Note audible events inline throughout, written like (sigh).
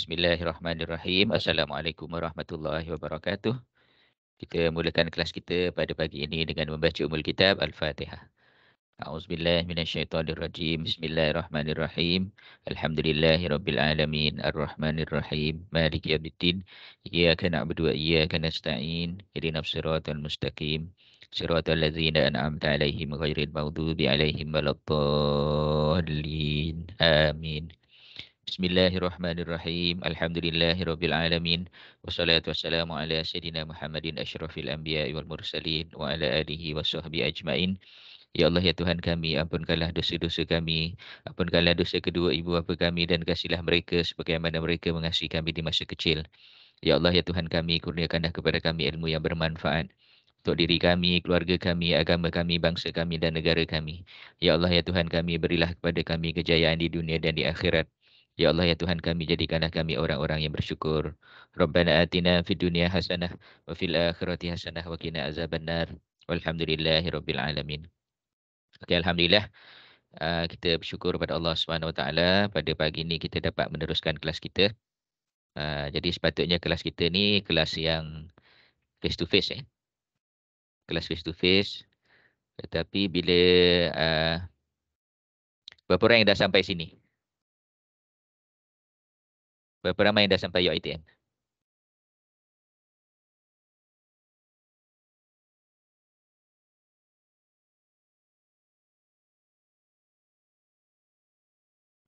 Bismillahirrahmanirrahim. Assalamualaikum warahmatullahi wabarakatuh. Kita mulakan kelas kita pada pagi ini dengan membaca umul kitab Al-Fatihah. A'udzubillah minasyaitonirrajim. Bismillahirrahmanirrahim. Alhamdulillahirrabbilalamin. Ar-Rahmanirrahim. Maliki abdittin. Iyaka na'budu wa iyaka nasta'in. Irinaf siratul mustaqim. Siratul ladzina an'amta alaihim ghairil mawdubi alaihim walabdallin. Amin. Bismillahirrahmanirrahim. Alhamdulillahirabbil alamin. Wassalatu wassalamu ala sayidina Muhammadin asyrafil anbiya wal mursalin wa ala alihi washabbi ajmain. Ya Allah ya Tuhan kami, ampunkanlah dosa-dosa kami, ampunkanlah dosa kedua ibu bapa kami dan kasihilah mereka sebagaimana mereka mengasihi kami di masa kecil. Ya Allah ya Tuhan kami, kurniakanlah kepada kami ilmu yang bermanfaat untuk diri kami, keluarga kami, agama kami, bangsa kami dan negara kami. Ya Allah ya Tuhan kami, berilah kepada kami kejayaan di dunia dan di akhirat Ya Allah ya Tuhan kami jadikanlah kami orang-orang yang bersyukur. Rabbana atina fid dunya hasanah wa fil akhirati hasanah wa qina azabannar. Walhamdulillahirabbil alamin. Okay, alhamdulillah ah, kita bersyukur kepada Allah Subhanahu wa taala pada pagi ini kita dapat meneruskan kelas kita. Ah, jadi sepatutnya kelas kita ni kelas yang face to face eh. Kelas face to face. Tetapi bila uh, berapa orang yang dah sampai sini? Berapa ramai yang dah sampai UITM?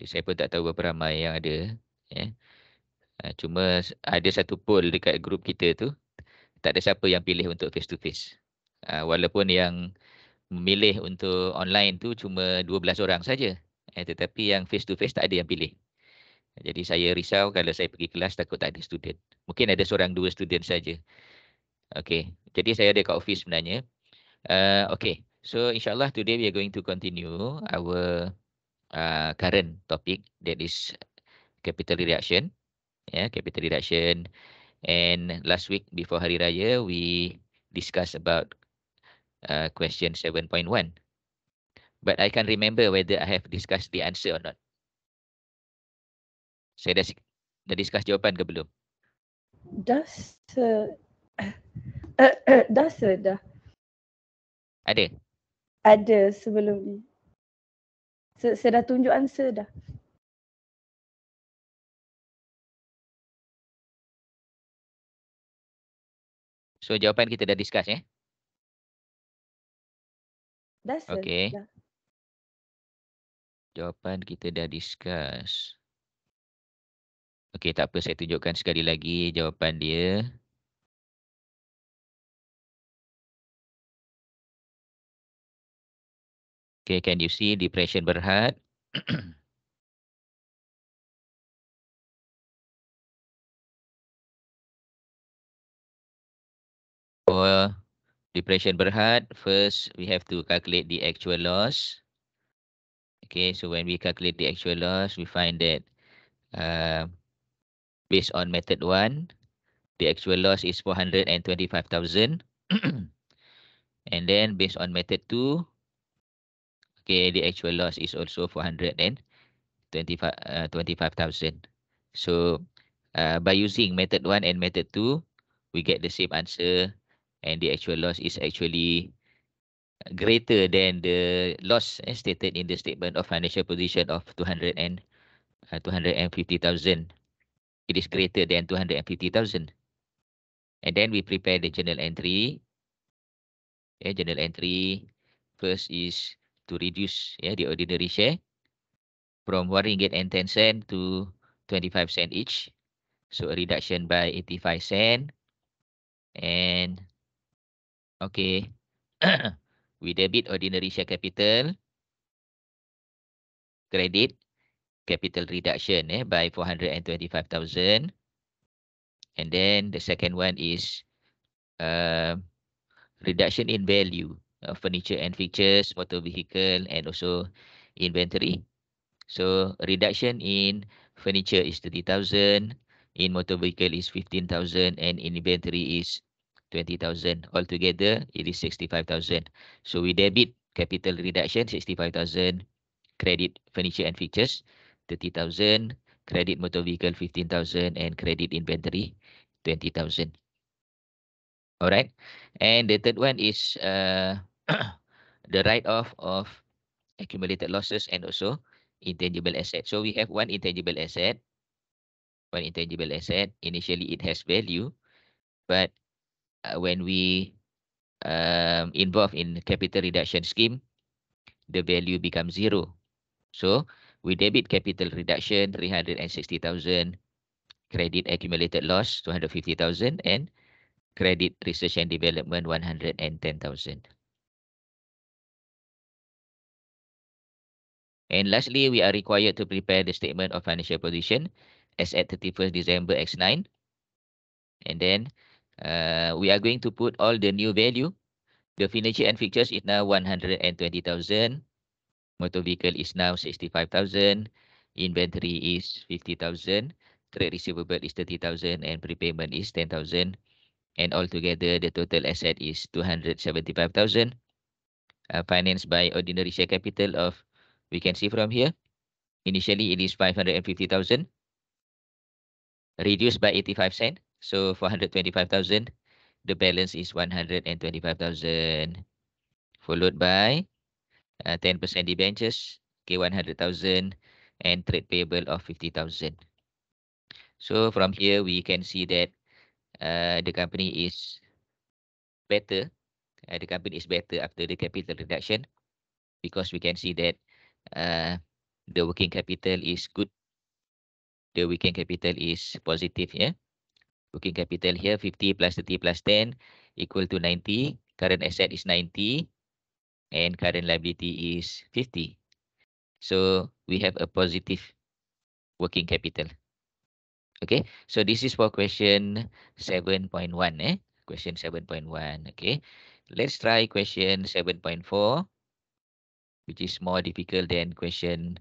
Saya pun tak tahu berapa ramai yang ada. Ya. Ah, cuma ada satu poll dekat grup kita tu. Tak ada siapa yang pilih untuk face to face. Walaupun yang memilih untuk online tu cuma 12 orang saja. Eh, tetapi yang face to face tak ada yang pilih. Jadi saya risau kalau saya pergi kelas takut tak ada student. Mungkin ada seorang dua student saja. Okay, Jadi saya ada kat office sebenarnya. Uh, Okey. So insyaAllah today we are going to continue our uh, current topic that is capital reaction. yeah, capital reaction. And last week before hari raya we discuss about uh, question 7.1. But I can remember whether I have discussed the answer or not. Saya dah, dah discuss jawapan ke belum? Dah se... Uh, (coughs) uh, dah se, dah. Ada? Ada sebelum ni. Saya, saya dah tunjuk answer dah. So jawapan kita dah discuss ya? Eh? Dah se, okay. dah. Jawapan kita dah discuss. Okey, tak apa. Saya tunjukkan sekali lagi jawapan dia. Okey, can you see depression berhad? For (clears throat) oh, depression berhad, first we have to calculate the actual loss. Okay, so when we calculate the actual loss, we find that uh, based on method 1. The actual loss is 425,000. (clears throat) and then based on method 2, okay, the actual loss is also 425,000. Uh, So uh, by using method 1 and method 2, we get the same answer and the actual loss is actually greater than the loss eh, stated in the statement of financial position of 200 and uh, 250,000 it is greater than 250,000. And then we prepare the journal entry. Yeah, journal entry first is to reduce yeah, the ordinary share from 1 ringgit and 10 cent to 25 cent each. So a reduction by 85 cent. And okay, (coughs) we debit ordinary share capital, credit capital reduction eh, by 425,000. And then the second one is uh, reduction in value of furniture and fixtures, motor vehicle, and also inventory. So reduction in furniture is 30,000, in motor vehicle is 15,000, and in inventory is 20,000. Altogether, it is 65,000. So we debit capital reduction, 65,000, credit furniture and fixtures, 30,000, credit motor vehicle 15,000, and credit inventory 20,000. All right. And the third one is uh, (coughs) the write-off of accumulated losses and also intangible asset. So we have one intangible asset, one intangible asset. Initially, it has value, but uh, when we um, involve in capital reduction scheme, the value becomes zero. So with debit capital reduction 360,000 credit accumulated loss 250,000 and credit research and development 110,000 And lastly, we are required to prepare the statement of financial position as at 31st December X9. And then uh, we are going to put all the new value. The furniture and fixtures is now 120,000. Motor vehicle is now 65,000. Inventory is 50,000. Trade receivable is 30,000 and prepayment is 10,000. And altogether, the total asset is 275,000. Uh, financed by ordinary share capital of, we can see from here, initially it is 550,000 reduced by 85 cent so 425,000 the balance is 125,000 followed by 10% ah, debentures, K 100,000 and trade payable of 50,000. So from here, we can see that uh, the company is better. Uh, the company is better after the capital reduction because we can see that uh, the working capital is good. The working capital is positive here. Yeah? Working capital here 50 plus 30 plus 10 equal to 90. Current asset is 90. and current liability is 50. So we have a positive working capital. Okay, so this is for question 7.1. Eh? Question 7.1. Okay, let's try question 7.4, which is more difficult than question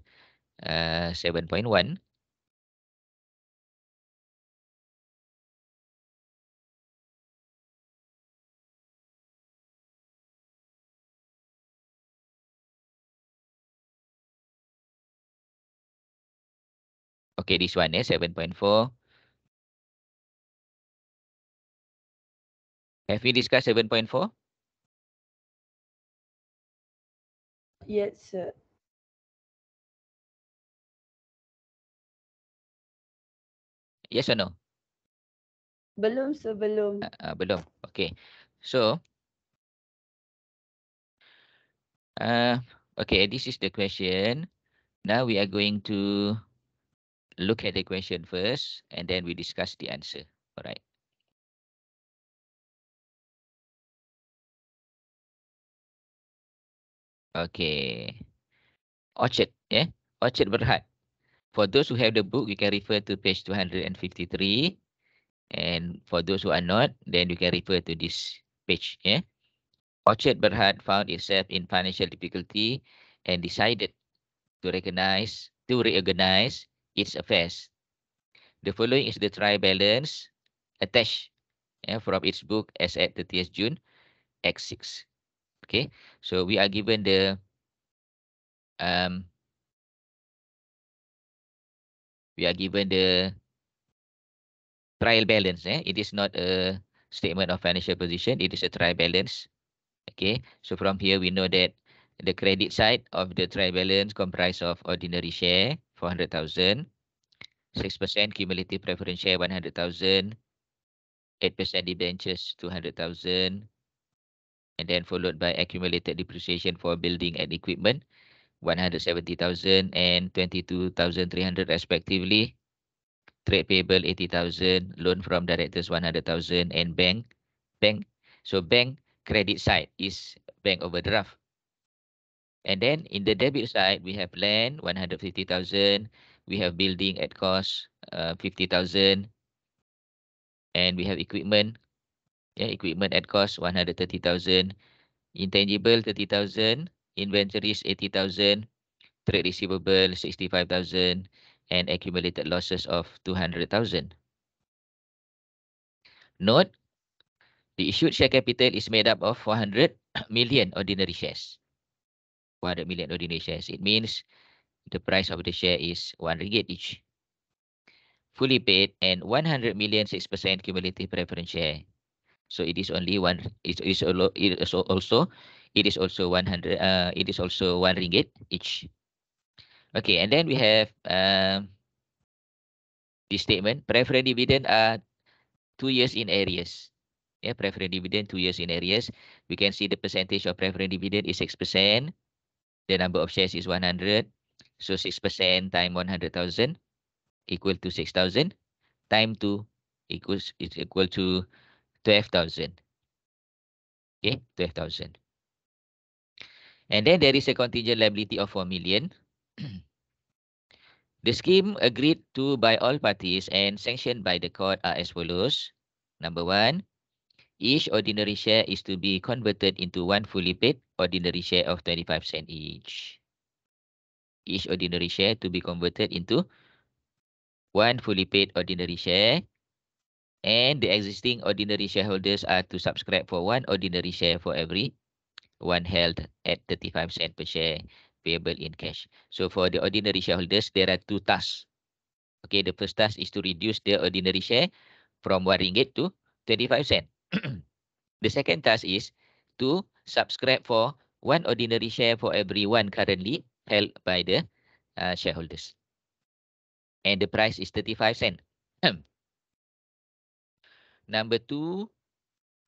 uh, 7.1. Okay, this one is eh, 7.4. Have we discussed 7.4? Yes, sir. Yes or no? Belum, sir, belum. Uh, uh, belum, okay. So, uh, okay, this is the question. Now we are going to look at the question first and then we discuss the answer. All right. Okay. Orchard, yeah? Orchard Berhad. For those who have the book, you can refer to page 253. And for those who are not, then you can refer to this page, yeah? Orchard Berhad found itself in financial difficulty and decided to recognize, to reorganize its affairs. The following is the trial balance attached yeah, from its book as at 30th June, X6. Okay, so we are given the um, we are given the trial balance. Eh? It is not a statement of financial position. It is a trial balance. Okay, so from here we know that the credit side of the trial balance comprised of ordinary share, 400,000. 6% cumulative preference share 100,000. 8% debentures 200,000. And then followed by accumulated depreciation for building and equipment 170,000 and 22,300 respectively. Trade payable 80,000, loan from directors 100,000 and bank bank so bank credit side is bank overdraft and then in the debit side, we have land 150,000. We have building at cost uh, 50,000. And we have equipment. Yeah, equipment at cost 130,000. Intangible 30,000. Inventories 80,000. Trade receivable 65,000. And accumulated losses of 200,000. Note, the issued share capital is made up of 400 (coughs) million ordinary shares. 100 million ordinary shares. It means the price of the share is 1 ringgit each. Fully paid and 100 million 6% cumulative preference share. So it is only one. It is also also it is also 100. Uh, it is also one ringgit each. Okay, and then we have um, this statement. Preference dividend are two years in areas. Yeah, preference dividend two years in areas. We can see the percentage of preference dividend is six percent the number of shares is 100. So 6% time 100,000 equal to 6,000 time 2 equals is equal to 12,000. Okay, 12,000. And then there is a contingent liability of 4 million. (clears throat) the scheme agreed to by all parties and sanctioned by the court are as follows. Number one, each ordinary share is to be converted into one fully paid ordinary share of 25 cent each. Each ordinary share to be converted into one fully paid ordinary share. And the existing ordinary shareholders are to subscribe for one ordinary share for every one held at 35 cent per share payable in cash. So for the ordinary shareholders, there are two tasks. Okay, the first task is to reduce the ordinary share from one ringgit to 25 cent. the second task is to subscribe for one ordinary share for every one currently held by the uh, shareholders. And the price is 35 cent. (clears throat) Number two,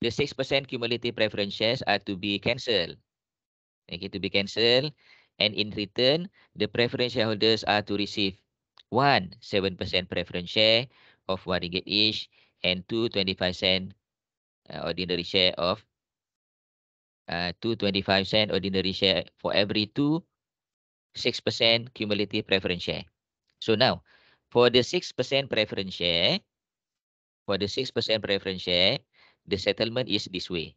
the 6% cumulative preference shares are to be cancelled. Okay, to be cancelled. And in return, the preference shareholders are to receive one 7% preference share of 1 ringgit each and two 25 cent uh, ordinary share of uh, 225 cent ordinary share for every two 6% cumulative preference share. So now, for the 6% preference share, for the 6% preference share, the settlement is this way.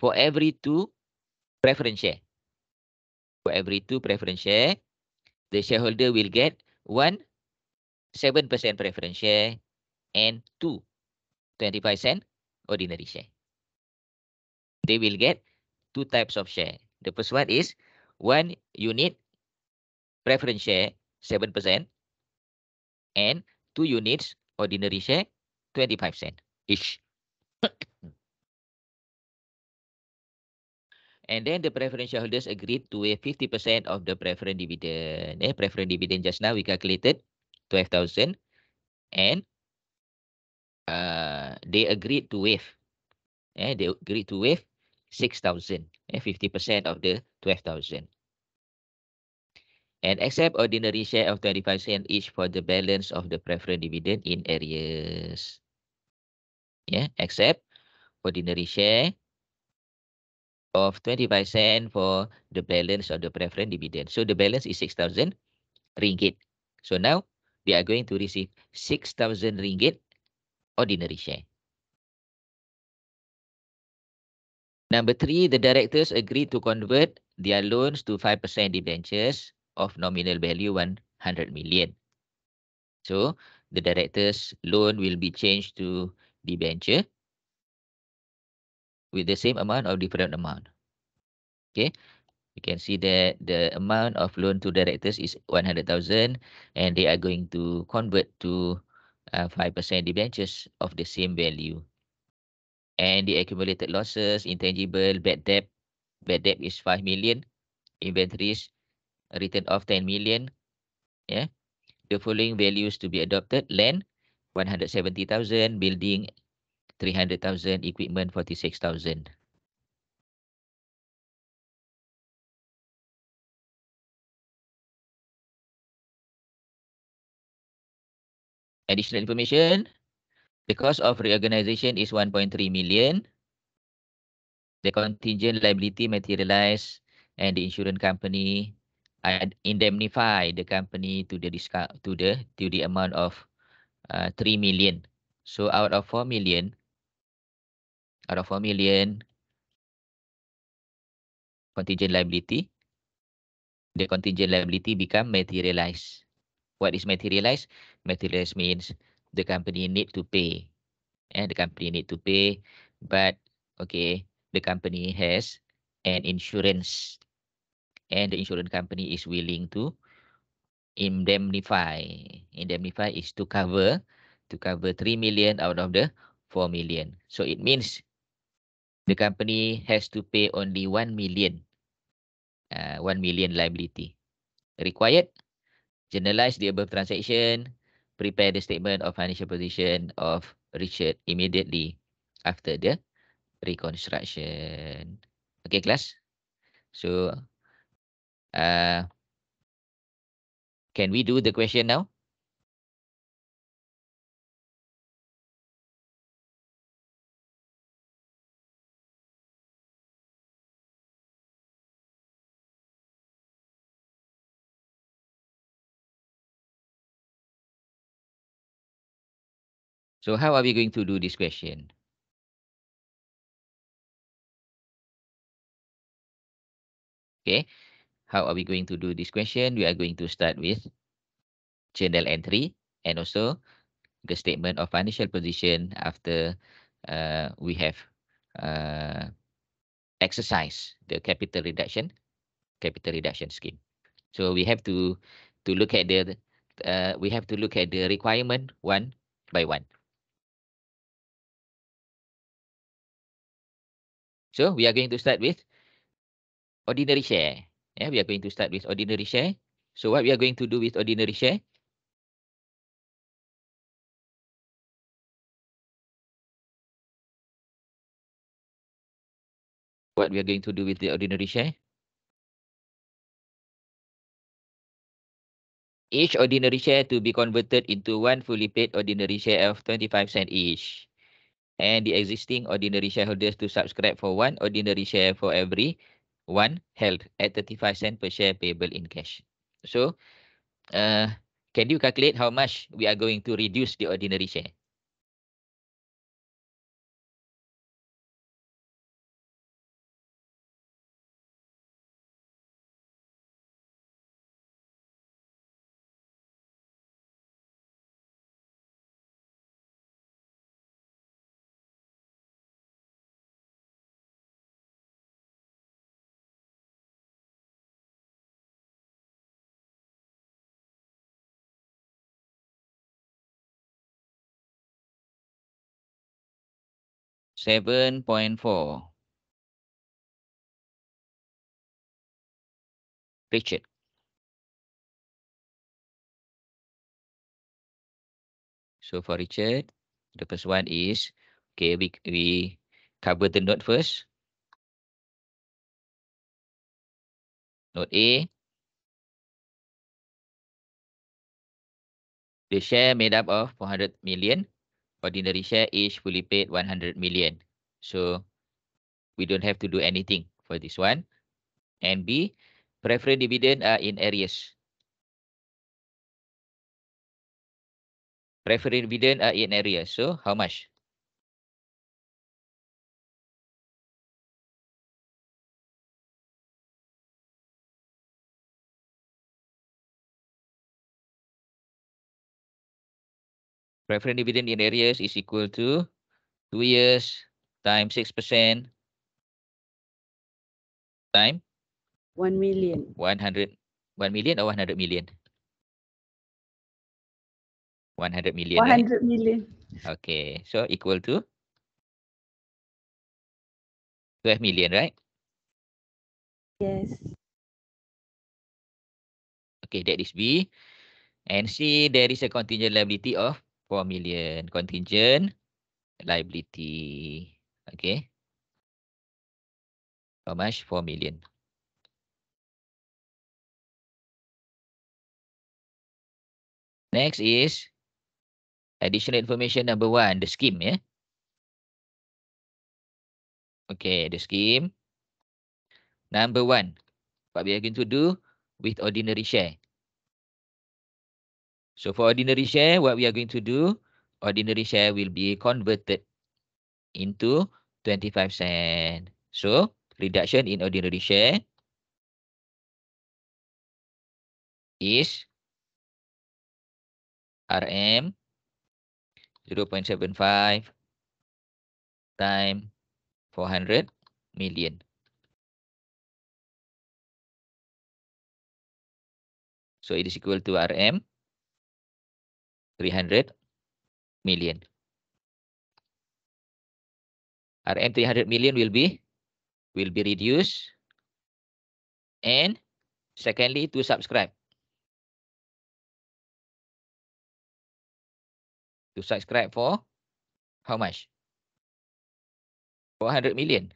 For every two preference share, for every two preference share, the shareholder will get one 7% preference share and two 25 cent ordinary share. They will get two types of share. The first one is one unit preference share 7% and two units ordinary share 25 cent each. (coughs) and then the preference shareholders agreed to waive 50% of the preference dividend. Eh, preference dividend just now we calculated 12,000 and uh, they agreed to waive. they agreed to waive 6,000, eh, 50% of the 12,000. And accept ordinary share of 25 cents each for the balance of the preference dividend in areas. Yeah, accept ordinary share of 25 cents for the balance of the preference dividend. So the balance is 6,000 ringgit. So now they are going to receive 6,000 ringgit ordinary share. Number three, the directors agreed to convert their loans to 5% debentures of nominal value 100 million. So the director's loan will be changed to debenture with the same amount or different amount. Okay, you can see that the amount of loan to directors is 100,000 and they are going to convert to 5% uh, debentures of the same value. And the accumulated losses, intangible, bad debt, bad debt is 5 million, inventories written off 10 million. Yeah. The following values to be adopted, land 170,000, building 300,000, equipment 46,000. Additional information, the cost of reorganization is 1.3 million. The contingent liability materialized and the insurance company indemnify the company to the discount to the to the amount of uh, 3 million. So out of 4 million, out of 4 million contingent liability, the contingent liability become materialized. What is materialized? Materialized means the company need to pay. And eh, the company need to pay, but okay, the company has an insurance. And the insurance company is willing to indemnify. Indemnify is to cover to cover 3 million out of the 4 million. So it means the company has to pay only 1 million, uh, 1 million liability required generalize the above transaction, prepare the statement of financial position of Richard immediately after the reconstruction. Okay, class. So, uh, can we do the question now? So how are we going to do this question? Okay, how are we going to do this question? We are going to start with journal entry and also the statement of financial position after uh, we have uh, exercise the capital reduction capital reduction scheme. So we have to to look at the uh, we have to look at the requirement one by one. So we are going to start with ordinary share. Yeah, we are going to start with ordinary share. So what we are going to do with ordinary share? What we are going to do with the ordinary share? Each ordinary share to be converted into one fully paid ordinary share of 25 cent each and the existing ordinary shareholders to subscribe for one ordinary share for every one held at 35 cent per share payable in cash. So, uh, can you calculate how much we are going to reduce the ordinary share? 7.4. Richard. So for Richard, the first one is, okay, we, we cover the note first. Note A. The share made up of 400 million ordinary share each fully paid 100 million. So we don't have to do anything for this one. And B, preference dividend are in areas. Preference dividend are in areas. So how much? Preferred dividend in areas is equal to two years times six percent time one million. One hundred one million or one hundred million. One hundred million. One hundred right? million. Okay, so equal to twelve million, right? Yes. Okay, that is B. And C, there is a contingent liability of 4 million contingent liability. Okay. How much? 4 million. Next is additional information number one, the scheme. Yeah. Okay, the scheme. Number one, what we are going to do with ordinary share. So for ordinary share, what we are going to do, ordinary share will be converted into 25 cent. So reduction in ordinary share is RM 0.75 time 400 million. So it is equal to RM 300 million. RM 300 million will be will be reduced. And secondly, to subscribe. To subscribe for how much? 400 million.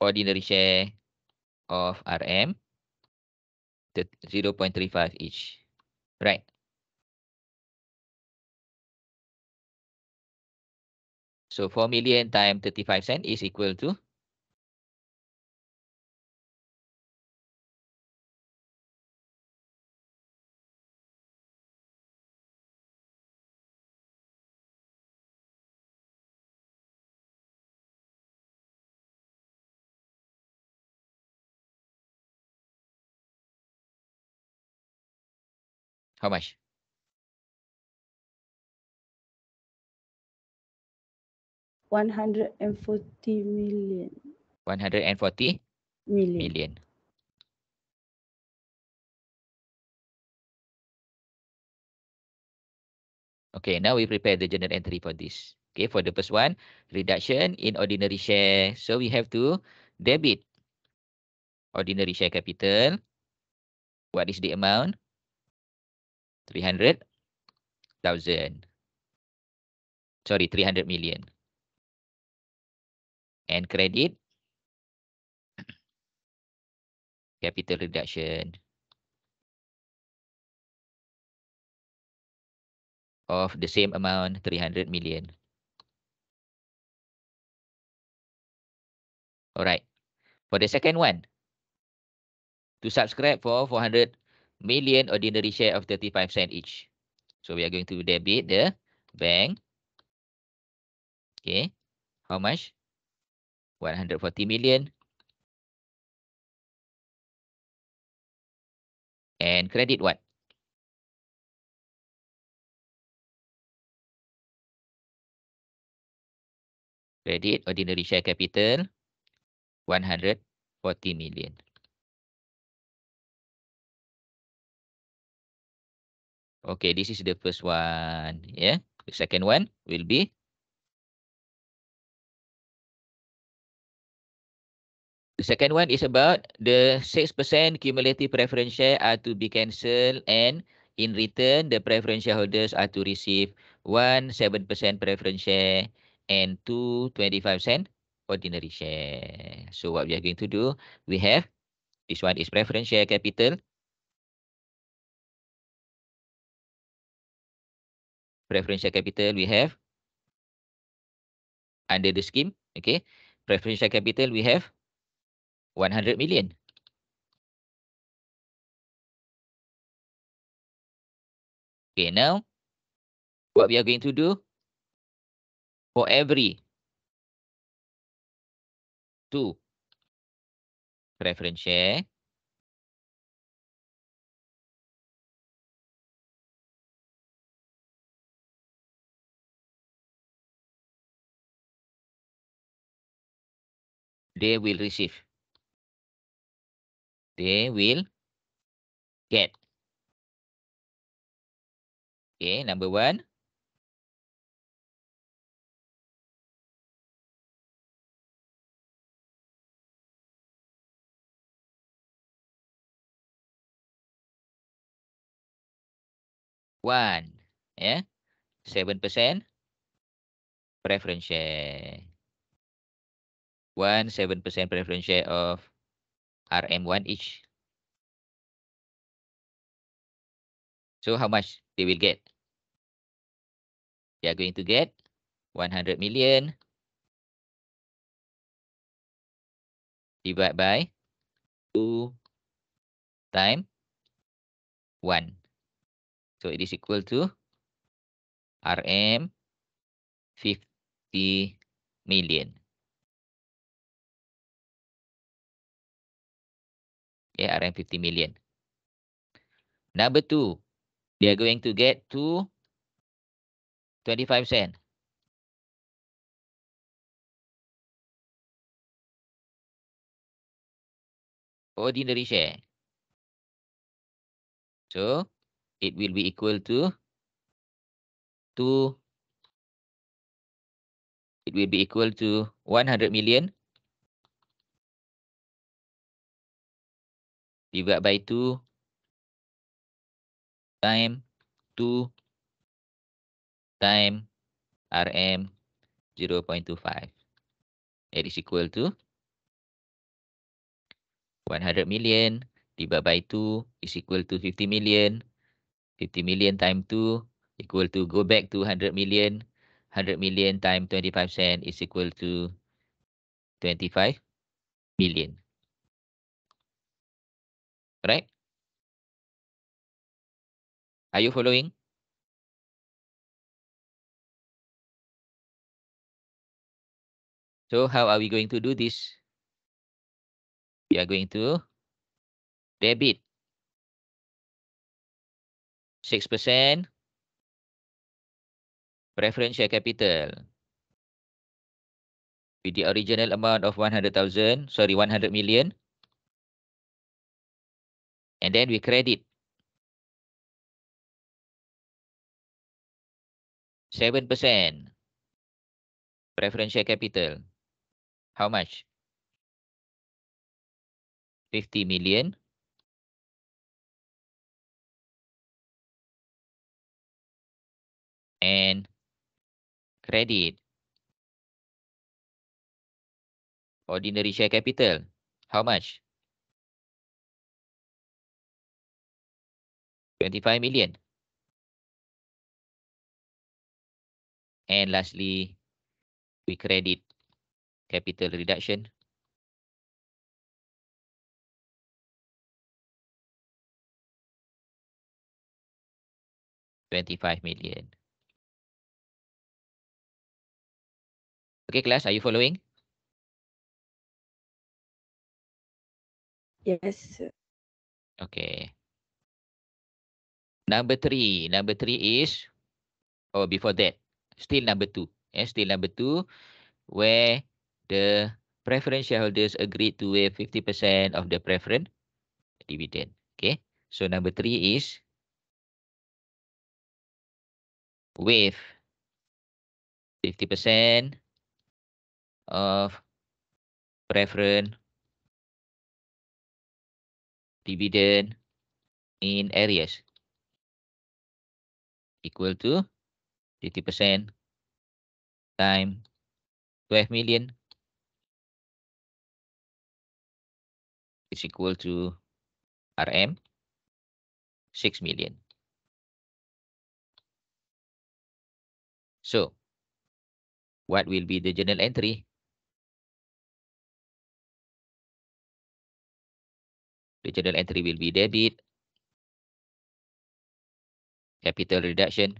Ordinary share of RM the 0 0.35 each, right? So 4 million times 35 cent is equal to How much? One hundred and forty million. One hundred and forty million. million. Okay, now we prepare the journal entry for this. Okay, for the first one, reduction in ordinary share. So we have to debit ordinary share capital. What is the amount? 300,000. Sorry, 300 million. And credit, (clears throat) capital reduction of the same amount, 300 million. All right. For the second one, to subscribe for 400 million ordinary share of 35 cent each. So we are going to debit the bank. Okay, how much? 140 million. And credit what? Credit ordinary share capital 140 million. Okay, this is the first one. Yeah, the second one will be. The second one is about the 6% cumulative preference share are to be cancelled and in return, the preference shareholders are to receive 1 7% preference share and 2 25 cent ordinary share. So what we are going to do, we have this one is preference share capital. preferential capital we have under the scheme okay preferential capital we have 100 million okay now what we are going to do for every two preference share they will receive. They will get. Okay, number one. One, yeah, seven percent preference share one seven percent preference share of RM1 each. So how much they will get? They are going to get 100 million divided by 2 times 1. So it is equal to RM 50 million. yeah, around 50 million. Number two, they are going to get to 25 cent. Ordinary share. So it will be equal to 2 it will be equal to 100 million divide by 2 time 2 time RM 0.25. That is equal to 100 million divide by 2 is equal to 50 million. 50 million time 2 equal to go back to 100 million. 100 million time 25 cent is equal to 25 million. right? Are you following? So how are we going to do this? We are going to debit 6% preference share capital with the original amount of 100,000, sorry, 100 million and then we credit 7% preferential capital. How much? 50 million. And credit ordinary share capital. How much? 25 million. And lastly, we credit capital reduction. Twenty-five million. Okay, class, are you following? Yes. Okay. Number three. Number three is, or oh, before that, still number two. Yeah, still number two, where the preference shareholders agreed to waive 50% of the preference dividend. Okay. So number three is waive 50% of preference dividend in areas equal to 50% time 12 million is equal to RM 6 million. So what will be the journal entry? The journal entry will be debit capital reduction.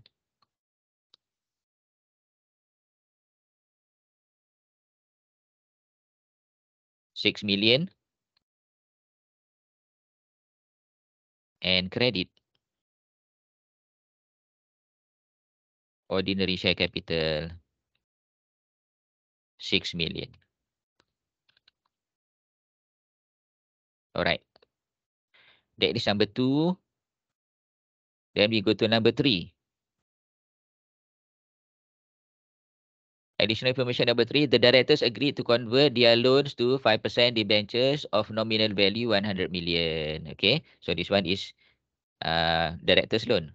Six million. And credit. Ordinary share capital. Six million. Alright. That is number two. Then we go to number three. Additional information number three. The directors agreed to convert their loans to 5% debentures of nominal value 100 million. Okay. So this one is uh, director's loan.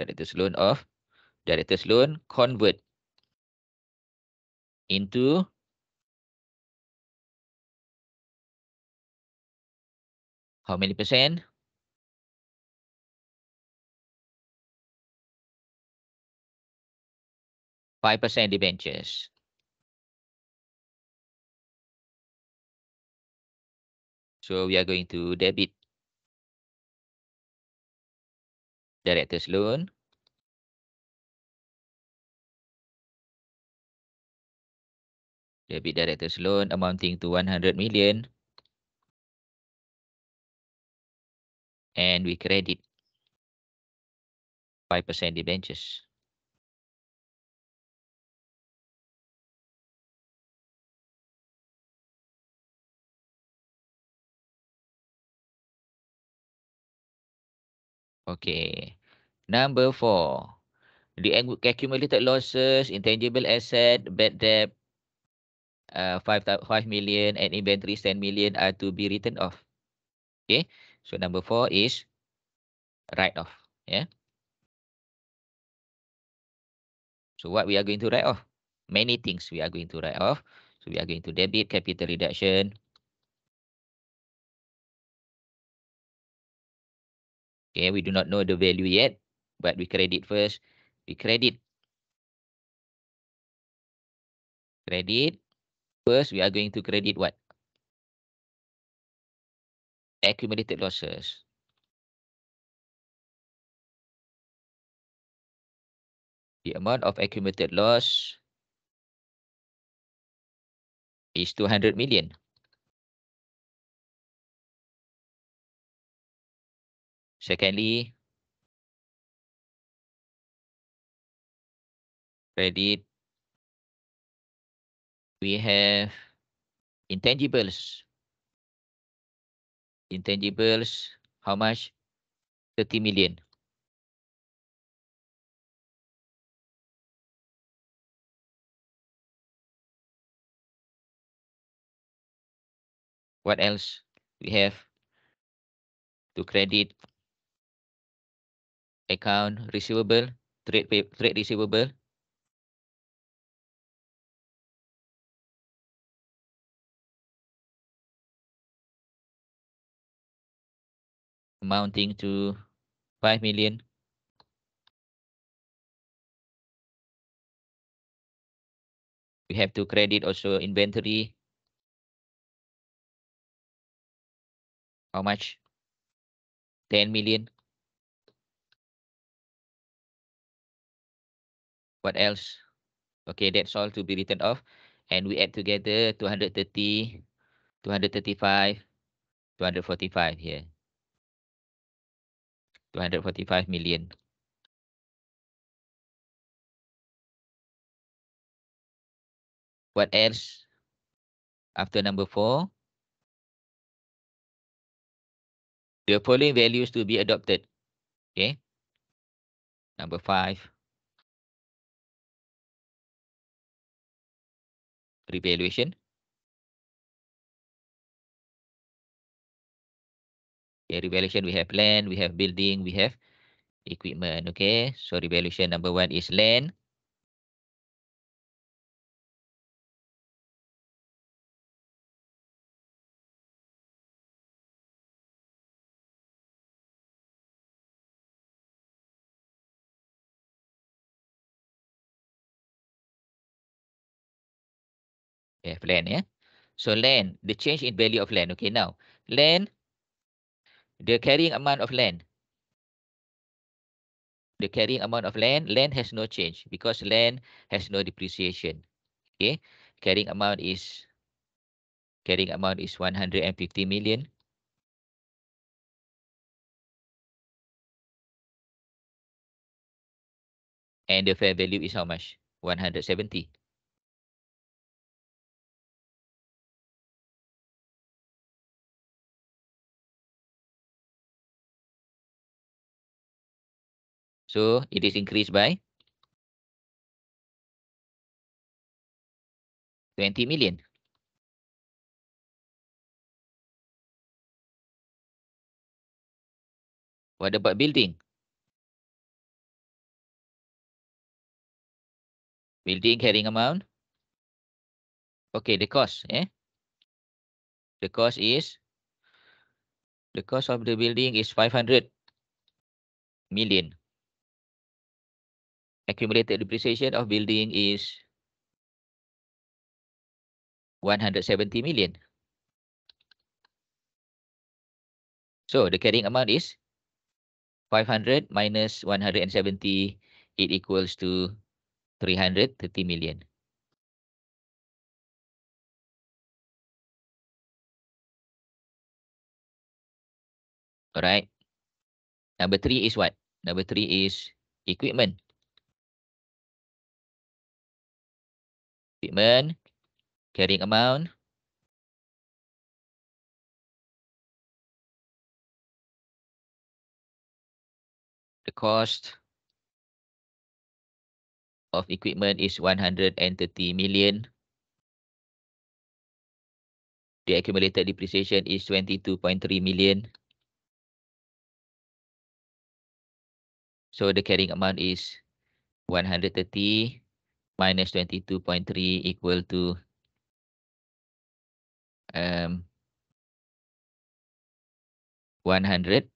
director's loan of director's loan convert into how many percent? Five percent debentures. So we are going to debit Director Sloan. Debit Director Sloan amounting to 100 million. And we credit 5% debentures. Okay. Number four. The accumulated losses, intangible asset, bad debt, uh, 5, 5 million and inventory 10 million are to be written off. Okay. So number four is write off. Yeah. So what we are going to write off? Many things we are going to write off. So we are going to debit, capital reduction, Okay, we do not know the value yet, but we credit first. We credit. Credit. First, we are going to credit what? Accumulated losses. The amount of accumulated loss is 200 million. Secondly, credit, we have intangibles. Intangibles, how much? 30 million. What else we have to credit account receivable, trade pay, trade receivable. amounting to 5 million. We have to credit also inventory. How much? 10 million. What else? Okay, that's all to be written off. And we add together 230, 235, 245 here. 245 million. What else? After number four, the following values to be adopted. Okay. Number five. revaluation. Okay, revaluation, we have land, we have building, we have equipment. Okay, so revaluation number one is land. of land. Yeah? So land, the change in value of land. Okay, now land, the carrying amount of land. The carrying amount of land, land has no change because land has no depreciation. Okay, carrying amount is carrying amount is 150 million. And the fair value is how much? 170. So it is increased by 20 million. What about building? Building carrying amount. Okay, the cost. Eh? The cost is the cost of the building is 500 million accumulated depreciation of building is 170 million. So the carrying amount is 500 minus 170, it equals to 330 million. Alright. Number three is what? Number three is equipment. Shipment, carrying amount. The cost of equipment is 130 million. The accumulated depreciation is 22.3 million. So the carrying amount is 130 minus 22.3 equal to um, eh 107.7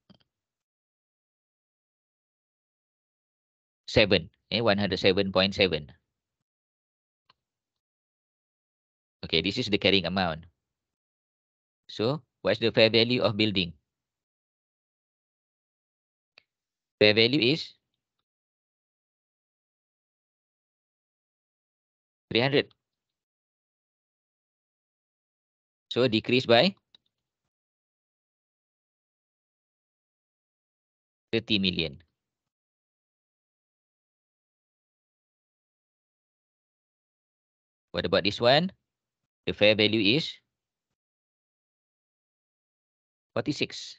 okay this is the carrying amount so what's the fair value of building fair value is 300. So decrease by 30 million. What about this one? The fair value is 46.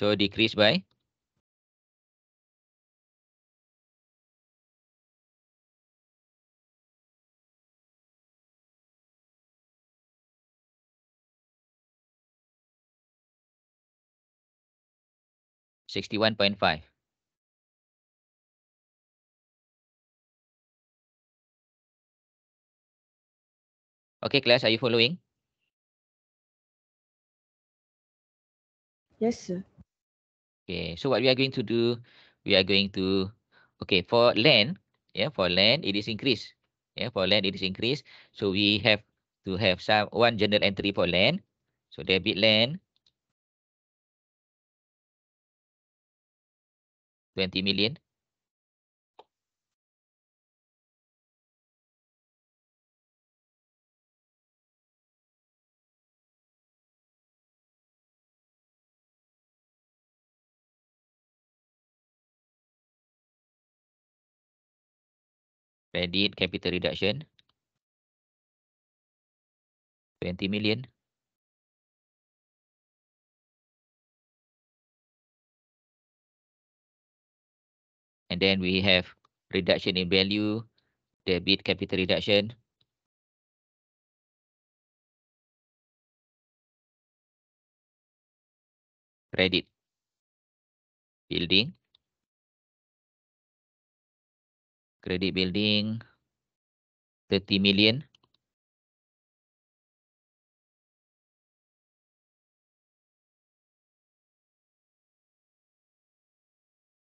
So decrease by sixty-one point five. Okay, class, are you following? Yes, sir. Okay, so what we are going to do, we are going to, okay, for land, yeah, for land, it is increased. Yeah, for land, it is increased. So we have to have some one general entry for land. So debit land, 20 million. credit capital reduction 20 million and then we have reduction in value debit capital reduction credit building credit building 30 million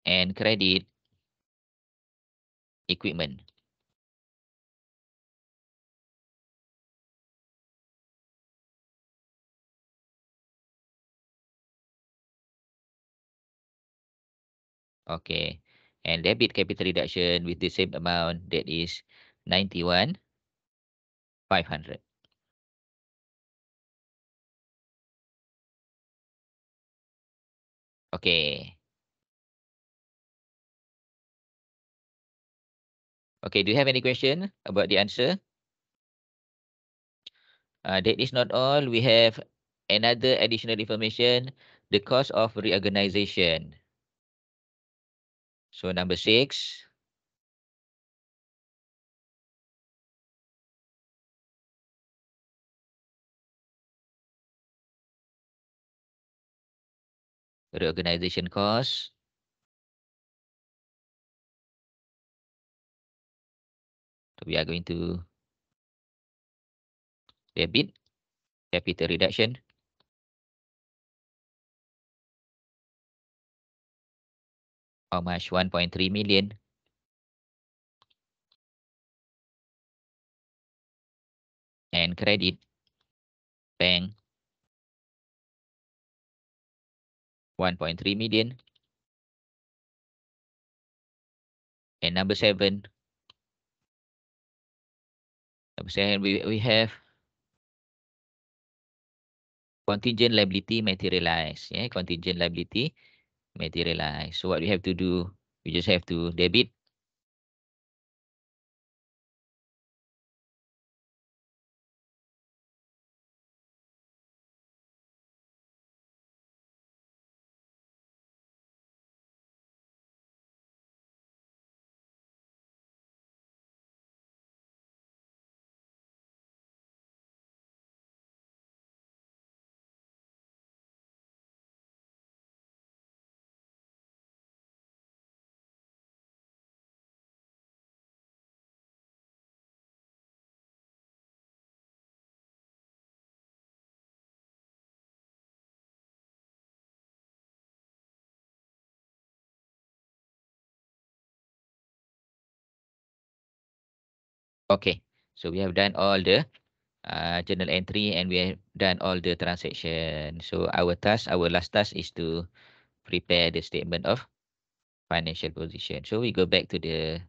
and credit equipment Okay. and debit capital reduction with the same amount that is 91 500 okay okay do you have any question about the answer uh, that is not all we have another additional information the cost of reorganization so number six. Reorganization costs. So we are going to debit capital reduction how much 1.3 million and credit bank 1.3 million and number seven number seven we, we have contingent liability materialized yeah contingent liability materialize. So what we have to do, we just have to debit Okay, so we have done all the uh, journal entry and we have done all the transaction. So our task, our last task is to prepare the statement of financial position. So we go back to the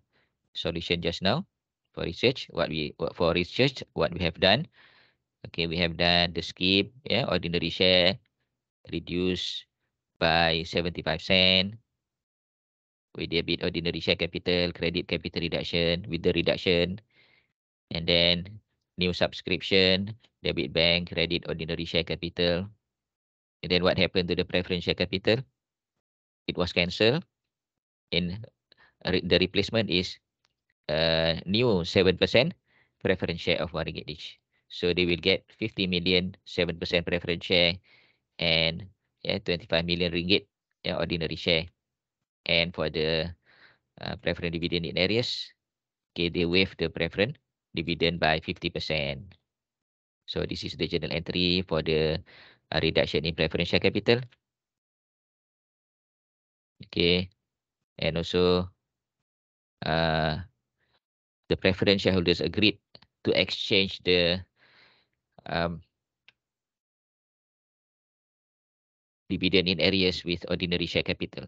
solution just now for research. What we what for research, what we have done. Okay, we have done the skip, yeah, ordinary share reduced by 75 cent. We debit ordinary share capital, credit capital reduction with the reduction and then new subscription, debit bank, credit ordinary share capital. And then what happened to the preference share capital? It was cancelled. And the replacement is uh, new 7% preference share of Warigate So they will get 50 million, 7% preference share and yeah, 25 million ringgit yeah, ordinary share. And for the uh, preference dividend in areas, okay, they waive the preference dividend by 50%. So this is the journal entry for the uh, reduction in preferential capital. Okay, and also uh, the preference shareholders agreed to exchange the um, dividend in areas with ordinary share capital.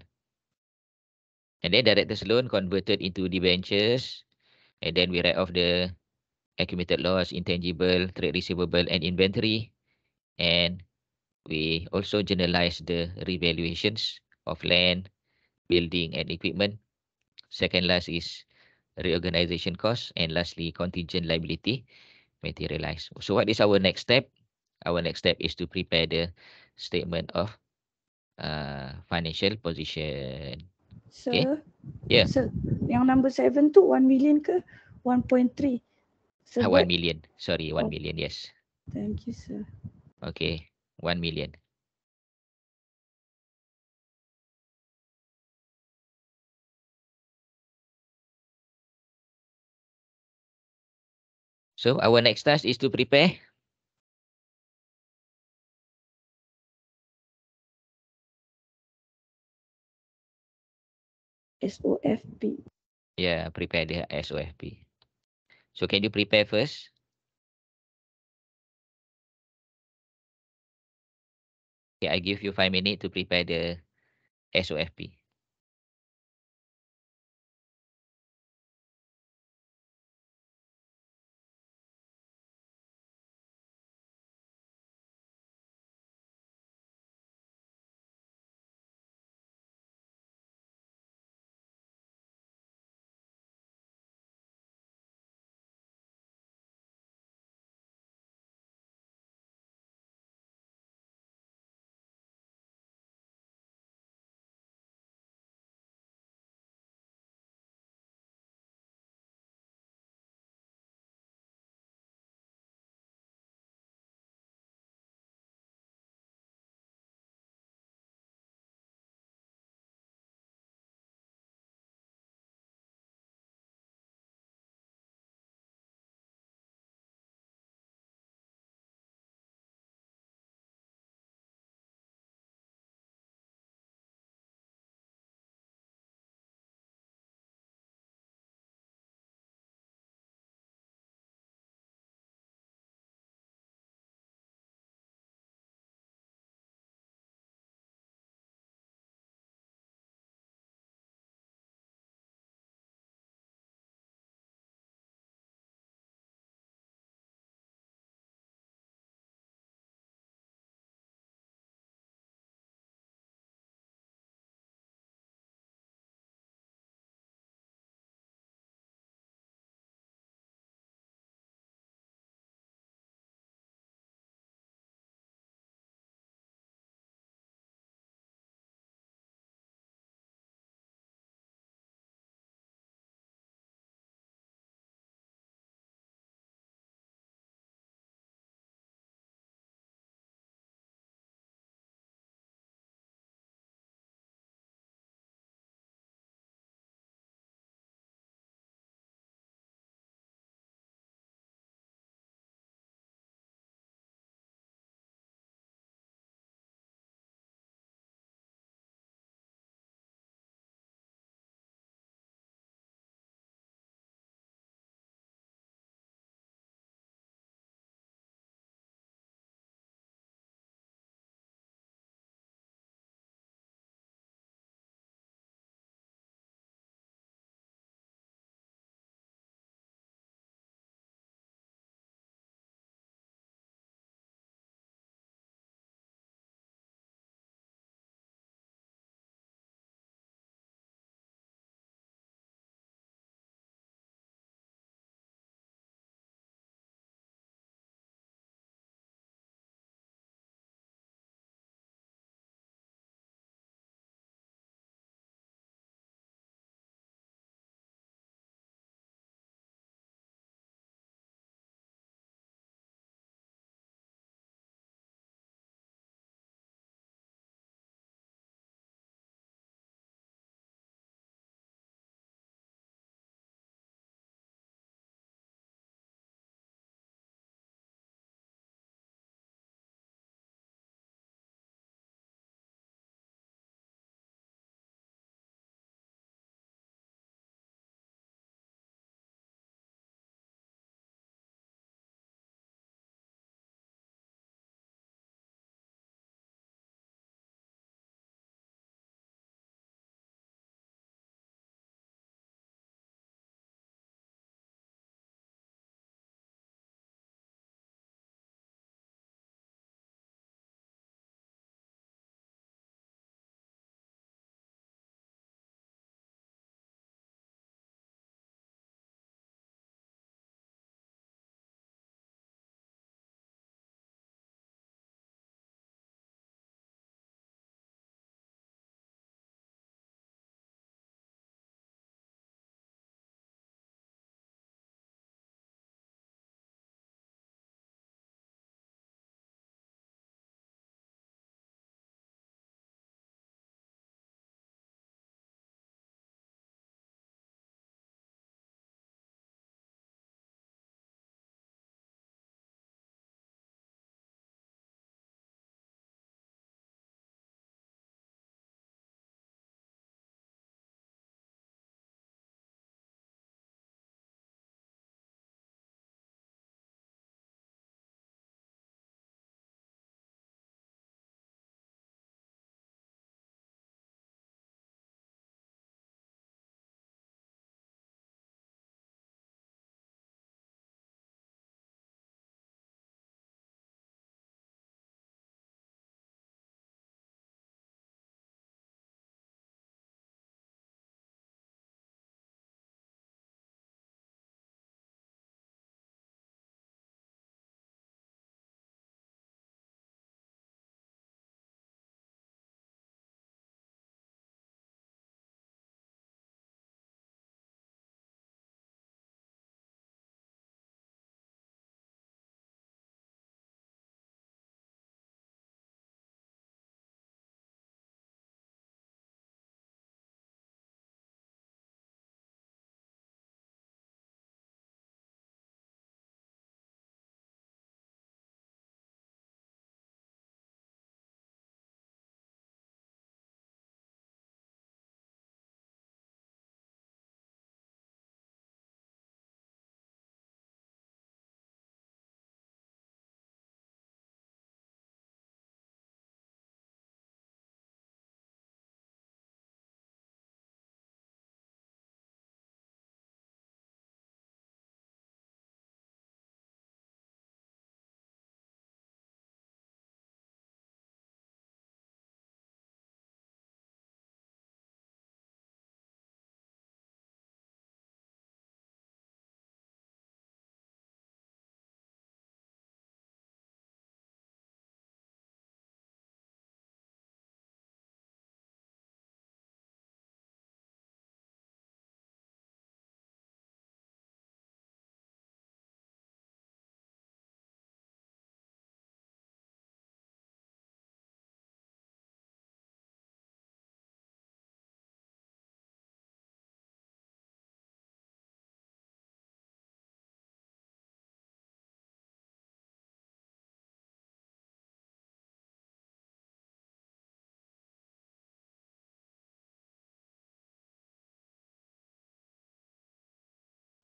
And then directors loan converted into debentures and then we write off the accumulated loss, intangible, trade receivable, and inventory. And we also generalize the revaluations of land, building, and equipment. Second last is reorganization costs. And lastly, contingent liability materialized. So what is our next step? Our next step is to prepare the statement of uh, financial position. So, okay? yeah. so yang number 7 tu 1 million ke 1.3? So uh, 1 million. Sorry, 1 million. Yes. Thank you, sir. Okay, 1 million. So our next task is to prepare SOFP. Yeah, prepare the SOFP. So can you prepare first? Okay, I give you five minutes to prepare the SOFP.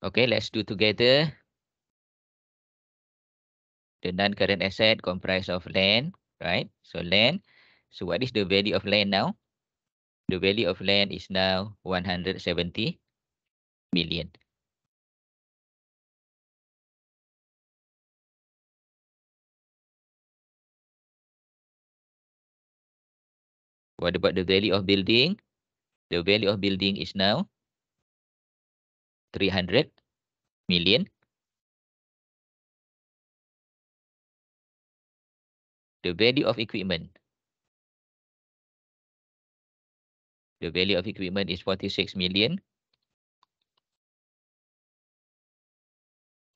Okay, let's do together. The non-current asset comprised of land, right? So land. So what is the value of land now? The value of land is now 170 million. What about the value of building? The value of building is now 300 million the value of equipment the value of equipment is 46 million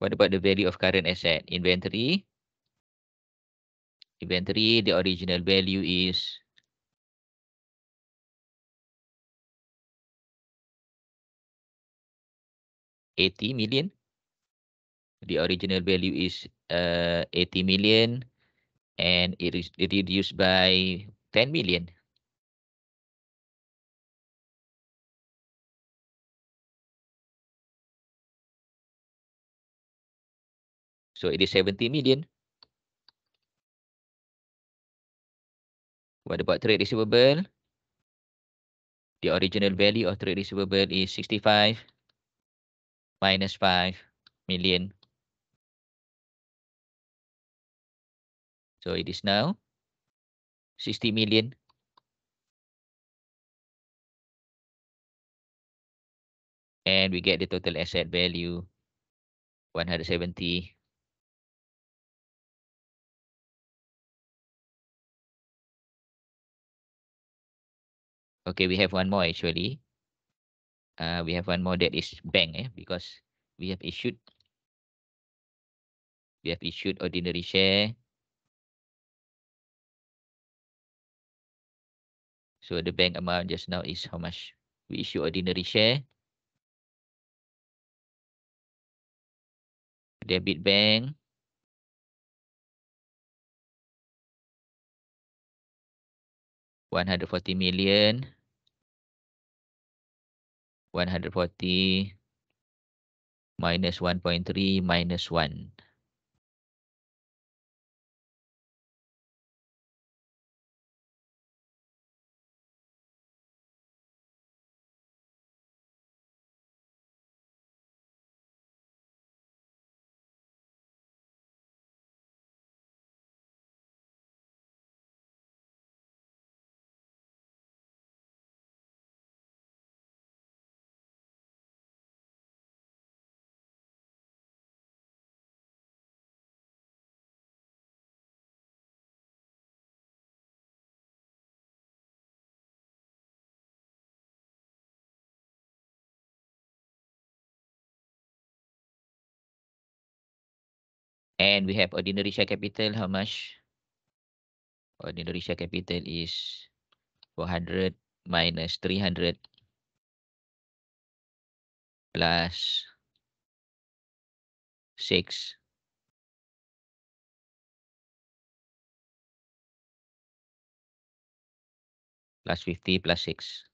What about the value of current asset? Inventory. Inventory, the original value is 80 million. The original value is uh, 80 million and it is reduced by 10 million. So it is 70 million. What about trade receivable? The original value of trade receivable is 65 minus 5 million. So it is now 60 million. And we get the total asset value 170 Okay, we have one more actually. Uh, we have one more that is bank eh, because we have issued we have issued ordinary share. So the bank amount just now is how much? We issue ordinary share. Debit bank. One hundred forty million. 140 minus 1.3 minus 1. And we have ordinary share capital, how much? Ordinary share capital is 400 minus 300 plus 6. Plus 50 plus 6.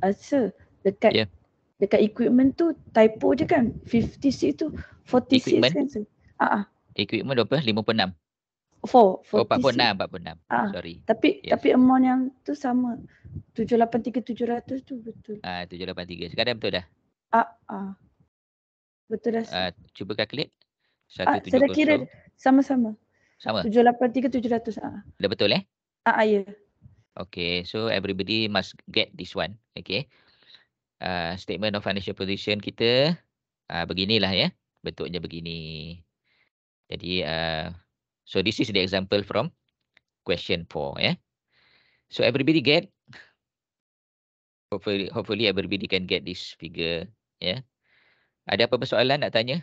uh, sir dekat yeah. dekat equipment tu typo je kan 50 seat tu 40 seat kan sir ah uh-uh. equipment berapa 56 4 46 oh, 46 uh, ah, sorry tapi yes. tapi amount yang tu sama 783 700 tu betul ah uh, 783 sekarang betul dah ah uh, ah uh. betul dah ah uh, cuba calculate 170 uh, ah, saya kira sama-sama sama 783 700 ah uh. dah betul eh ah uh, uh, ya yeah. Okay, so everybody must get this one. Okay. Uh, statement of financial position kita uh, beginilah ya. Bentuknya begini. Jadi, uh, so this is the example from question 4 ya. Yeah. So everybody get. Hopefully, hopefully everybody can get this figure ya. Yeah. Ada apa-apa soalan nak tanya?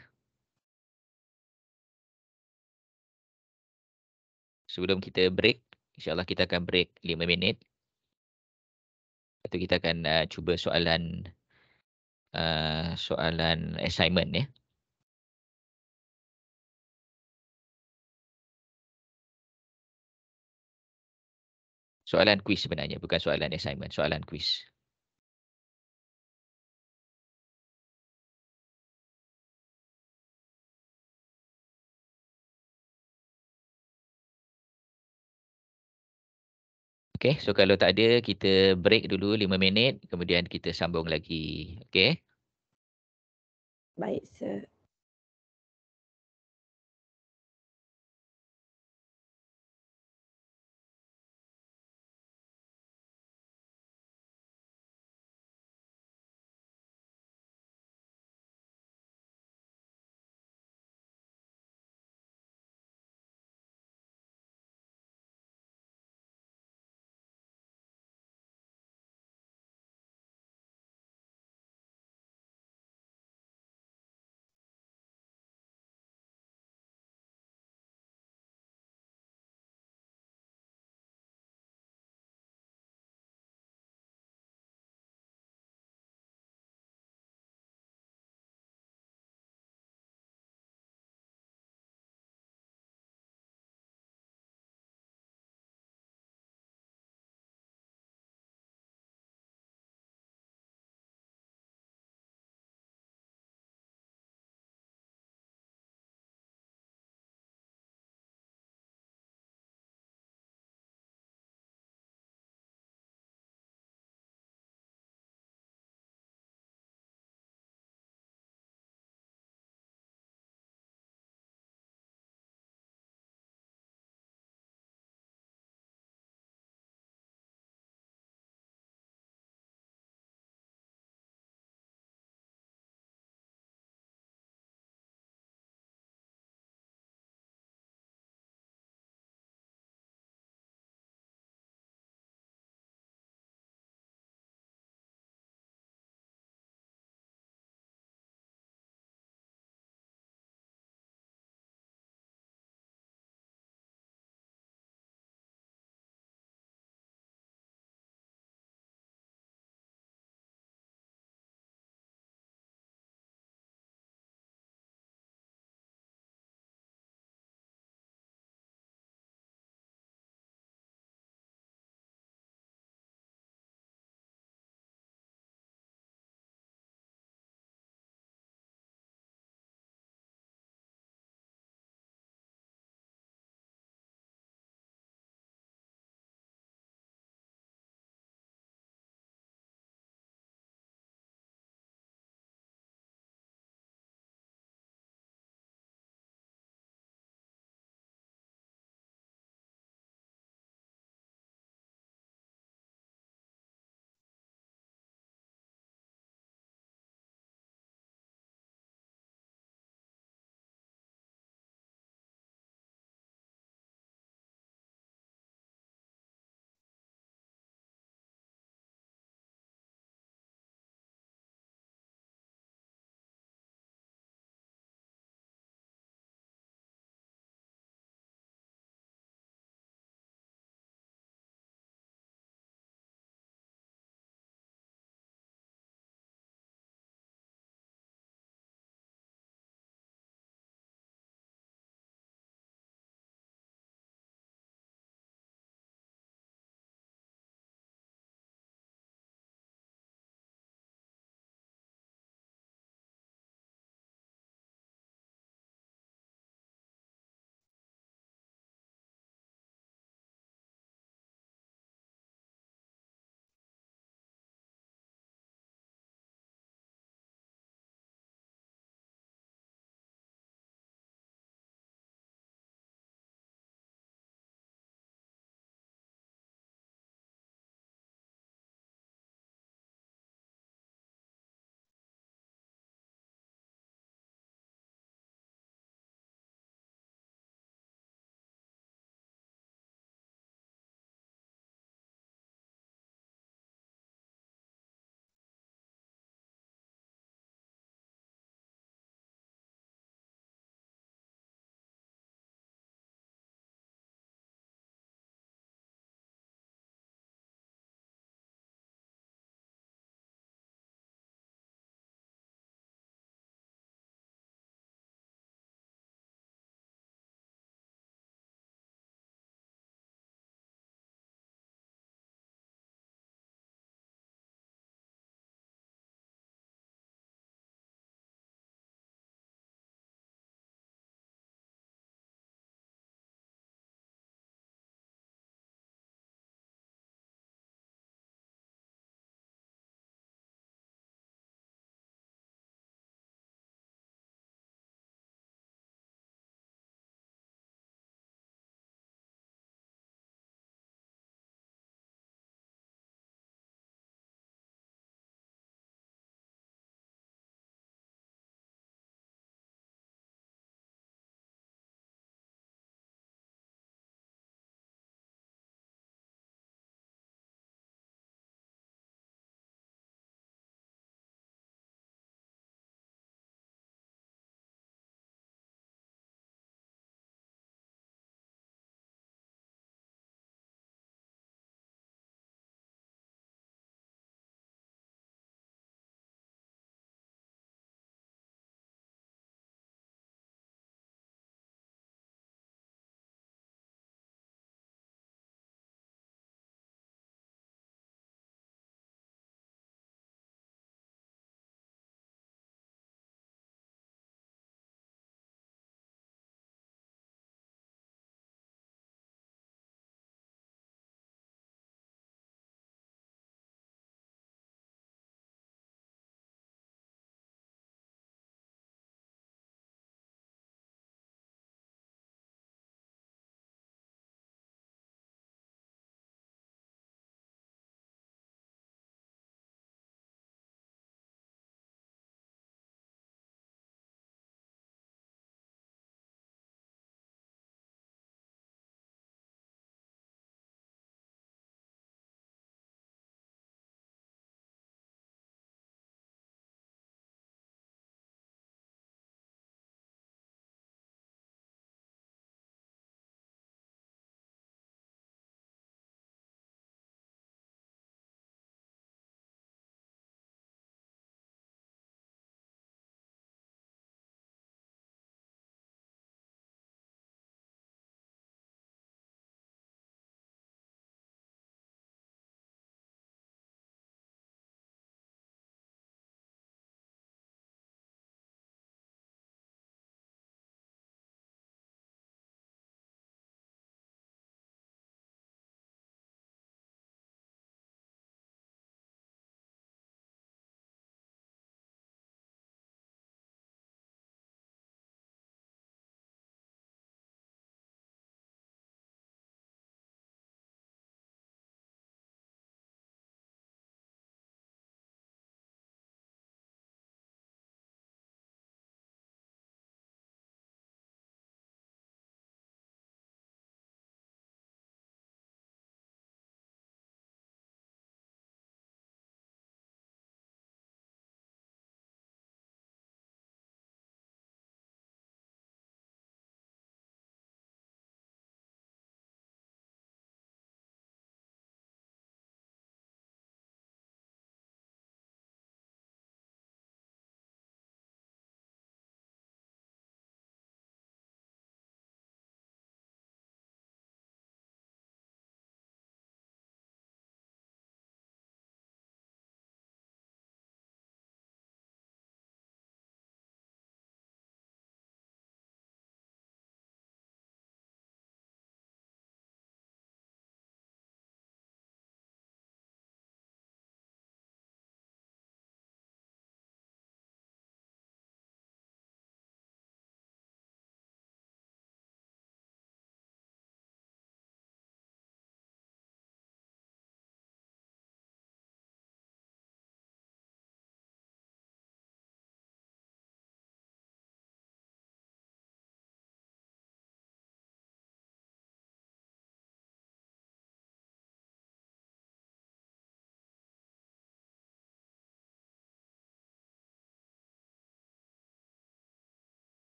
Sebelum kita break. InsyaAllah kita akan break 5 minit. Lepas tu kita akan uh, cuba soalan uh, soalan assignment ya. Soalan quiz sebenarnya, bukan soalan assignment, soalan quiz. Okay, so kalau tak ada, kita break dulu 5 minit, kemudian kita sambung lagi. Okay? Baik, sir.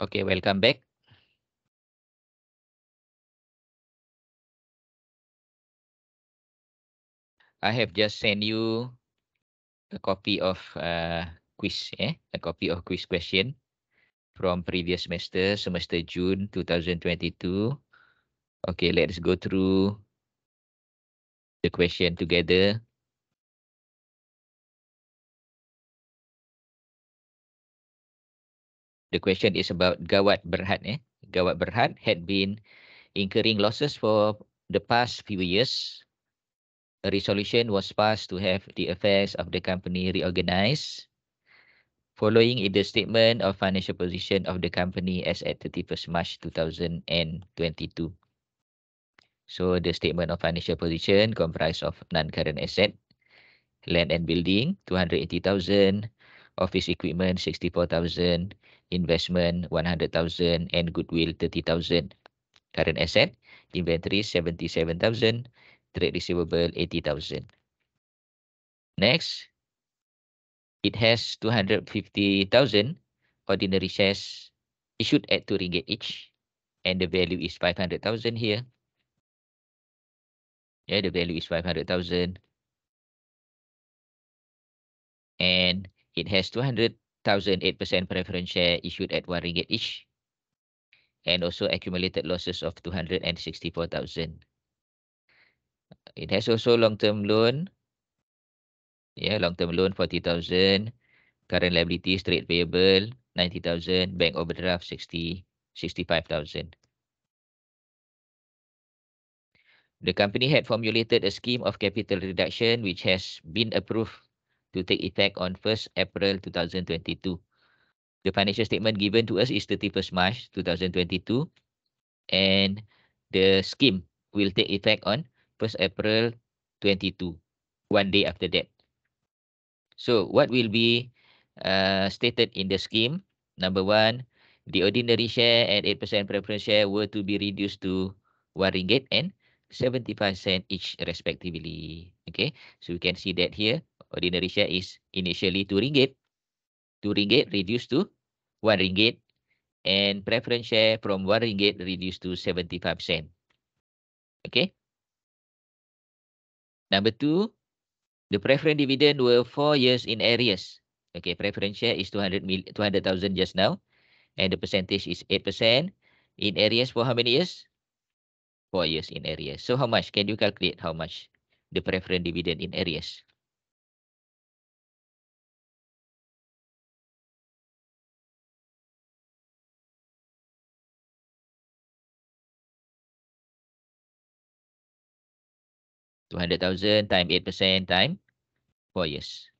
Okay, welcome back. I have just sent you a copy of uh, quiz, eh? a copy of quiz question from previous semester, semester June 2022. Okay, let's go through the question together. the question is about Gawat Berhad. Eh? Gawat Berhad had been incurring losses for the past few years. A resolution was passed to have the affairs of the company reorganized following is the statement of financial position of the company as at 31st March 2022. So the statement of financial position comprised of non-current asset, land and building 280,000, office equipment 64,000, investment 100,000 and goodwill 30,000. Current asset, inventory 77,000, trade receivable 80,000. Next, it has 250,000 ordinary shares issued at 2 ringgit each and the value is 500,000 here. Yeah, the value is 500,000. And it has 200 1,008% preference share issued at 1 ringgit each, and also accumulated losses of 264,000. It has also long-term loan. Yeah, long-term loan 40,000, current liabilities straight payable 90,000, bank overdraft 60 65,000. The company had formulated a scheme of capital reduction which has been approved to take effect on 1st April 2022. The financial statement given to us is 31st March 2022 and the scheme will take effect on 1st April 22, one day after that. So what will be uh, stated in the scheme? Number one, the ordinary share and 8% preference share were to be reduced to 1 ringgit and 75 cent each respectively. Okay, so we can see that here ordinary share is initially 2 ringgit. 2 ringgit reduced to 1 ringgit and preference share from 1 ringgit reduced to 75 cent. Okay. Number two, the preference dividend were four years in areas. Okay, preference share is 200 mil, 200,000 just now. And the percentage is 8%. In areas for how many years? Four years in areas. So how much? Can you calculate how much the preference dividend in areas? 200,000 times 8% times 4 years.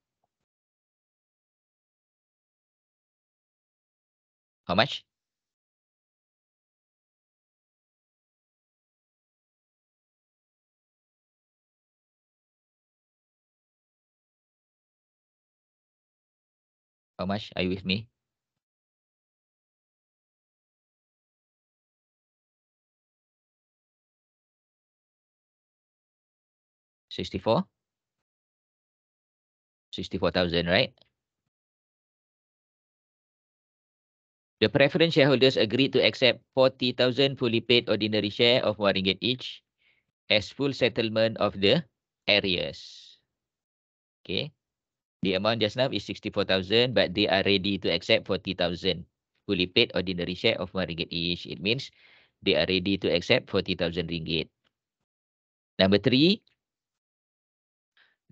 How much? How much? Are you with me? 64,000, right? The preference shareholders agreed to accept 40,000 fully paid ordinary share of one ringgit each as full settlement of the arrears. Okay. The amount just now is 64,000 but they are ready to accept 40,000 fully paid ordinary share of one ringgit each. It means they are ready to accept 40,000 ringgit. Number three,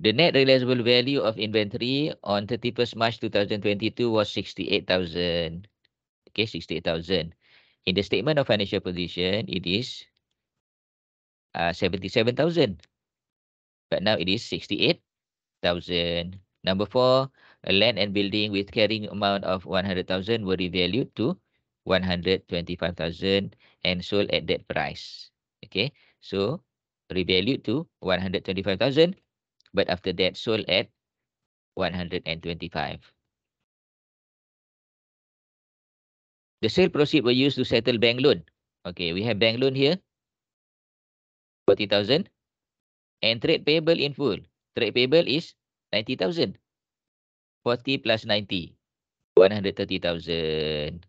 The net realizable value of inventory on 31st March 2022 was 68,000. Okay, 68,000. In the statement of financial position, it is uh, 77,000. But now it is 68,000. Number four, a land and building with carrying amount of 100,000 were revalued to 125,000 and sold at that price. Okay, so revalued to 125,000 but after that sold at 125. The sale proceeds were used to settle bank loan. Okay, we have bank loan here. 40,000. And trade payable in full. Trade payable is 90,000. 40 plus 90. 130,000.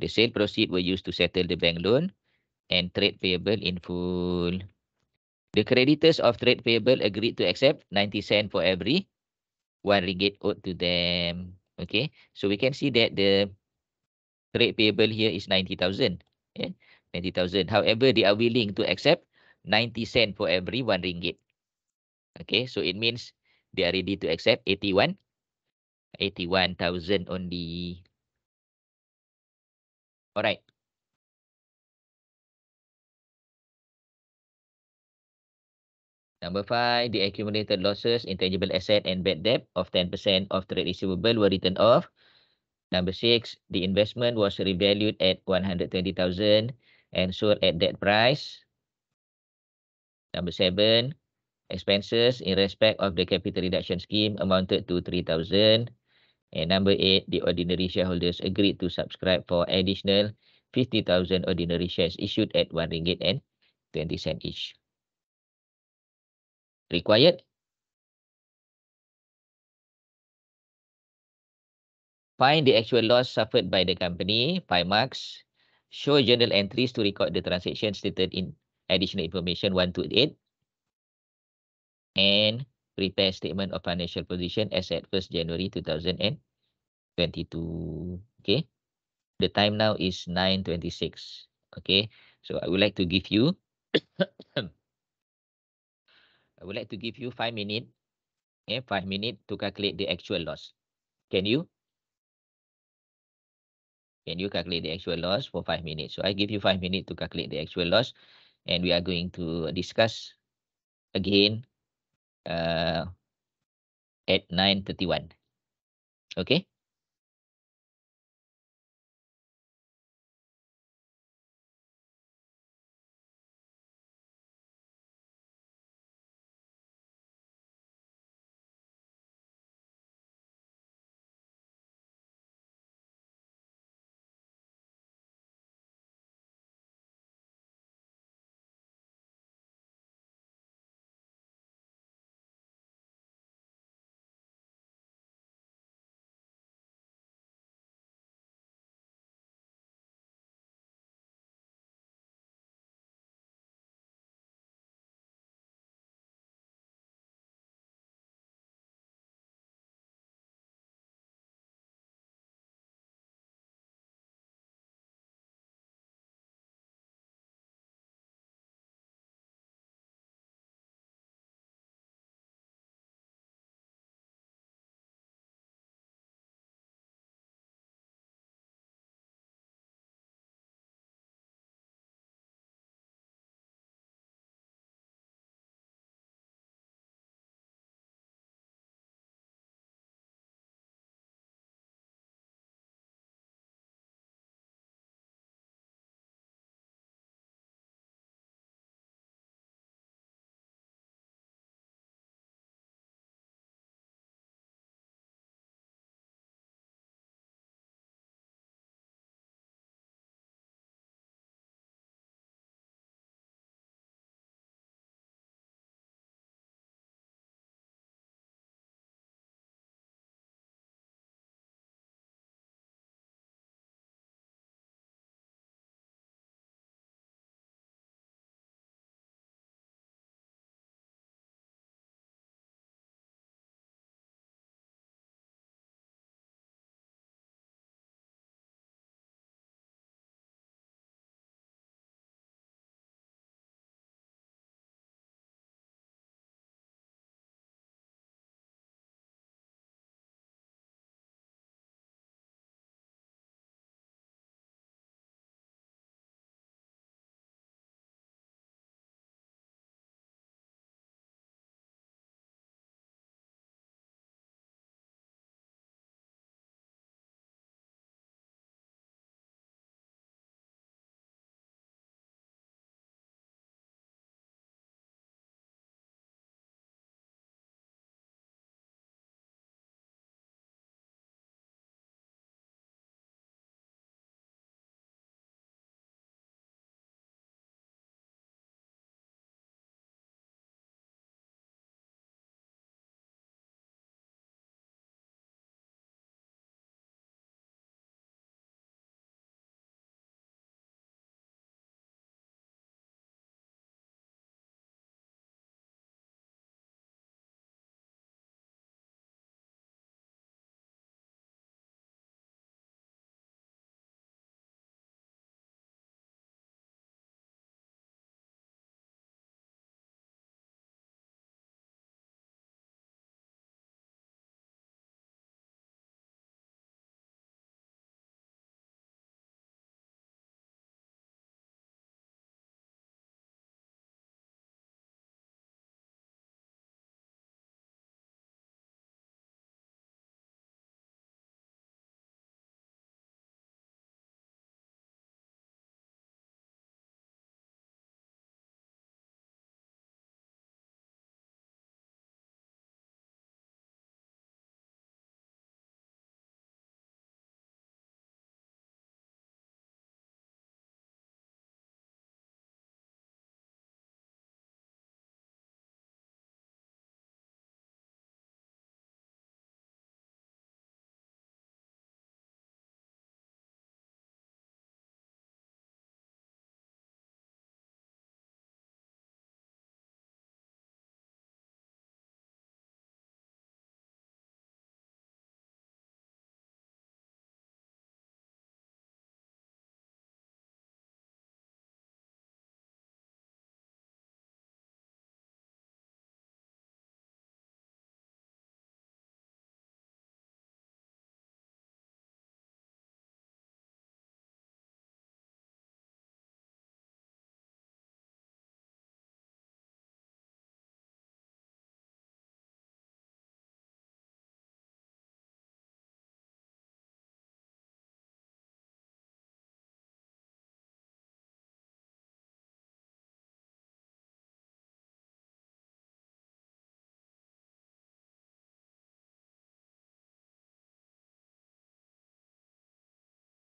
The sale proceeds were used to settle the bank loan and trade payable in full. The creditors of trade payable agreed to accept 90 cent for every 1 ringgit owed to them. Okay, so we can see that the trade payable here is 90,000. Yeah? 90,000. However, they are willing to accept 90 cent for every 1 ringgit. Okay, so it means they are ready to accept 81 81,000 only. All right. Number five, the accumulated losses, intangible asset, and bad debt of 10% of trade receivable were written off. Number six, the investment was revalued at 120,000 and sold at that price. Number seven, expenses in respect of the capital reduction scheme amounted to 3,000. And number eight, the ordinary shareholders agreed to subscribe for additional 50,000 ordinary shares issued at 1 ringgit and 20 cent each required find the actual loss suffered by the company by marks show journal entries to record the transaction stated in additional information 1 to 8 and prepare statement of financial position as at 1st January 2022 okay the time now is 9:26 okay so i would like to give you I would like to give you five minutes. Okay, eh, five minutes to calculate the actual loss. Can you? Can you calculate the actual loss for five minutes? So I give you five minutes to calculate the actual loss. And we are going to discuss again uh, at 9.31. Okay?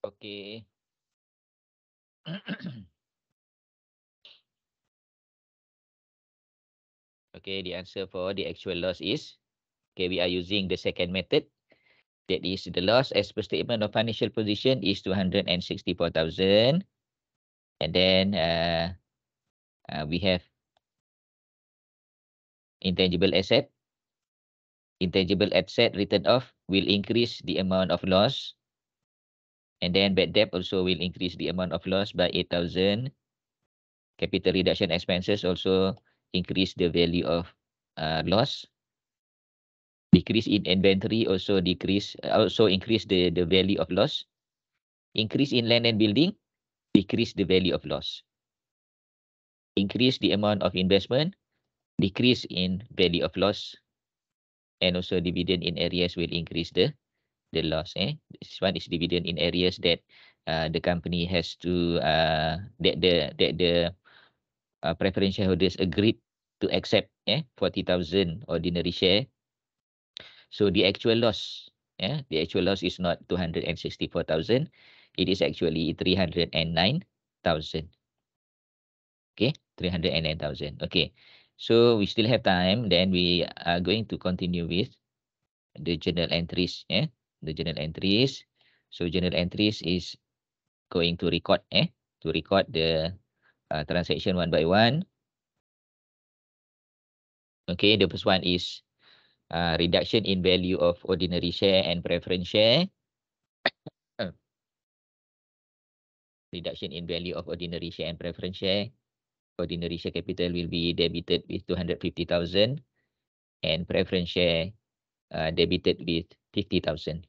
Okay. (clears throat) okay, the answer for the actual loss is, okay, we are using the second method. That is the loss as per statement of financial position is 264,000. And then uh, uh, we have intangible asset. Intangible asset written off will increase the amount of loss and then bad debt also will increase the amount of loss by 8,000. Capital reduction expenses also increase the value of uh, loss. Decrease in inventory also decrease uh, also increase the, the value of loss. Increase in land and building decrease the value of loss. Increase the amount of investment decrease in value of loss and also dividend in areas will increase the the loss. Eh? This one is dividend in areas that uh, the company has to uh, that the that the uh, preference shareholders agreed to accept. Eh? Forty thousand ordinary share. So the actual loss, yeah, the actual loss is not two hundred and sixty-four thousand. It is actually three hundred and nine thousand. Okay, three hundred and nine thousand. Okay. So we still have time. Then we are going to continue with the journal entries. Yeah the journal entries. So journal entries is going to record eh to record the uh, transaction one by one. Okay, the first one is uh, reduction in value of ordinary share and preference share. (coughs) reduction in value of ordinary share and preference share. Ordinary share capital will be debited with 250,000 and preference share uh, debited with 50,000.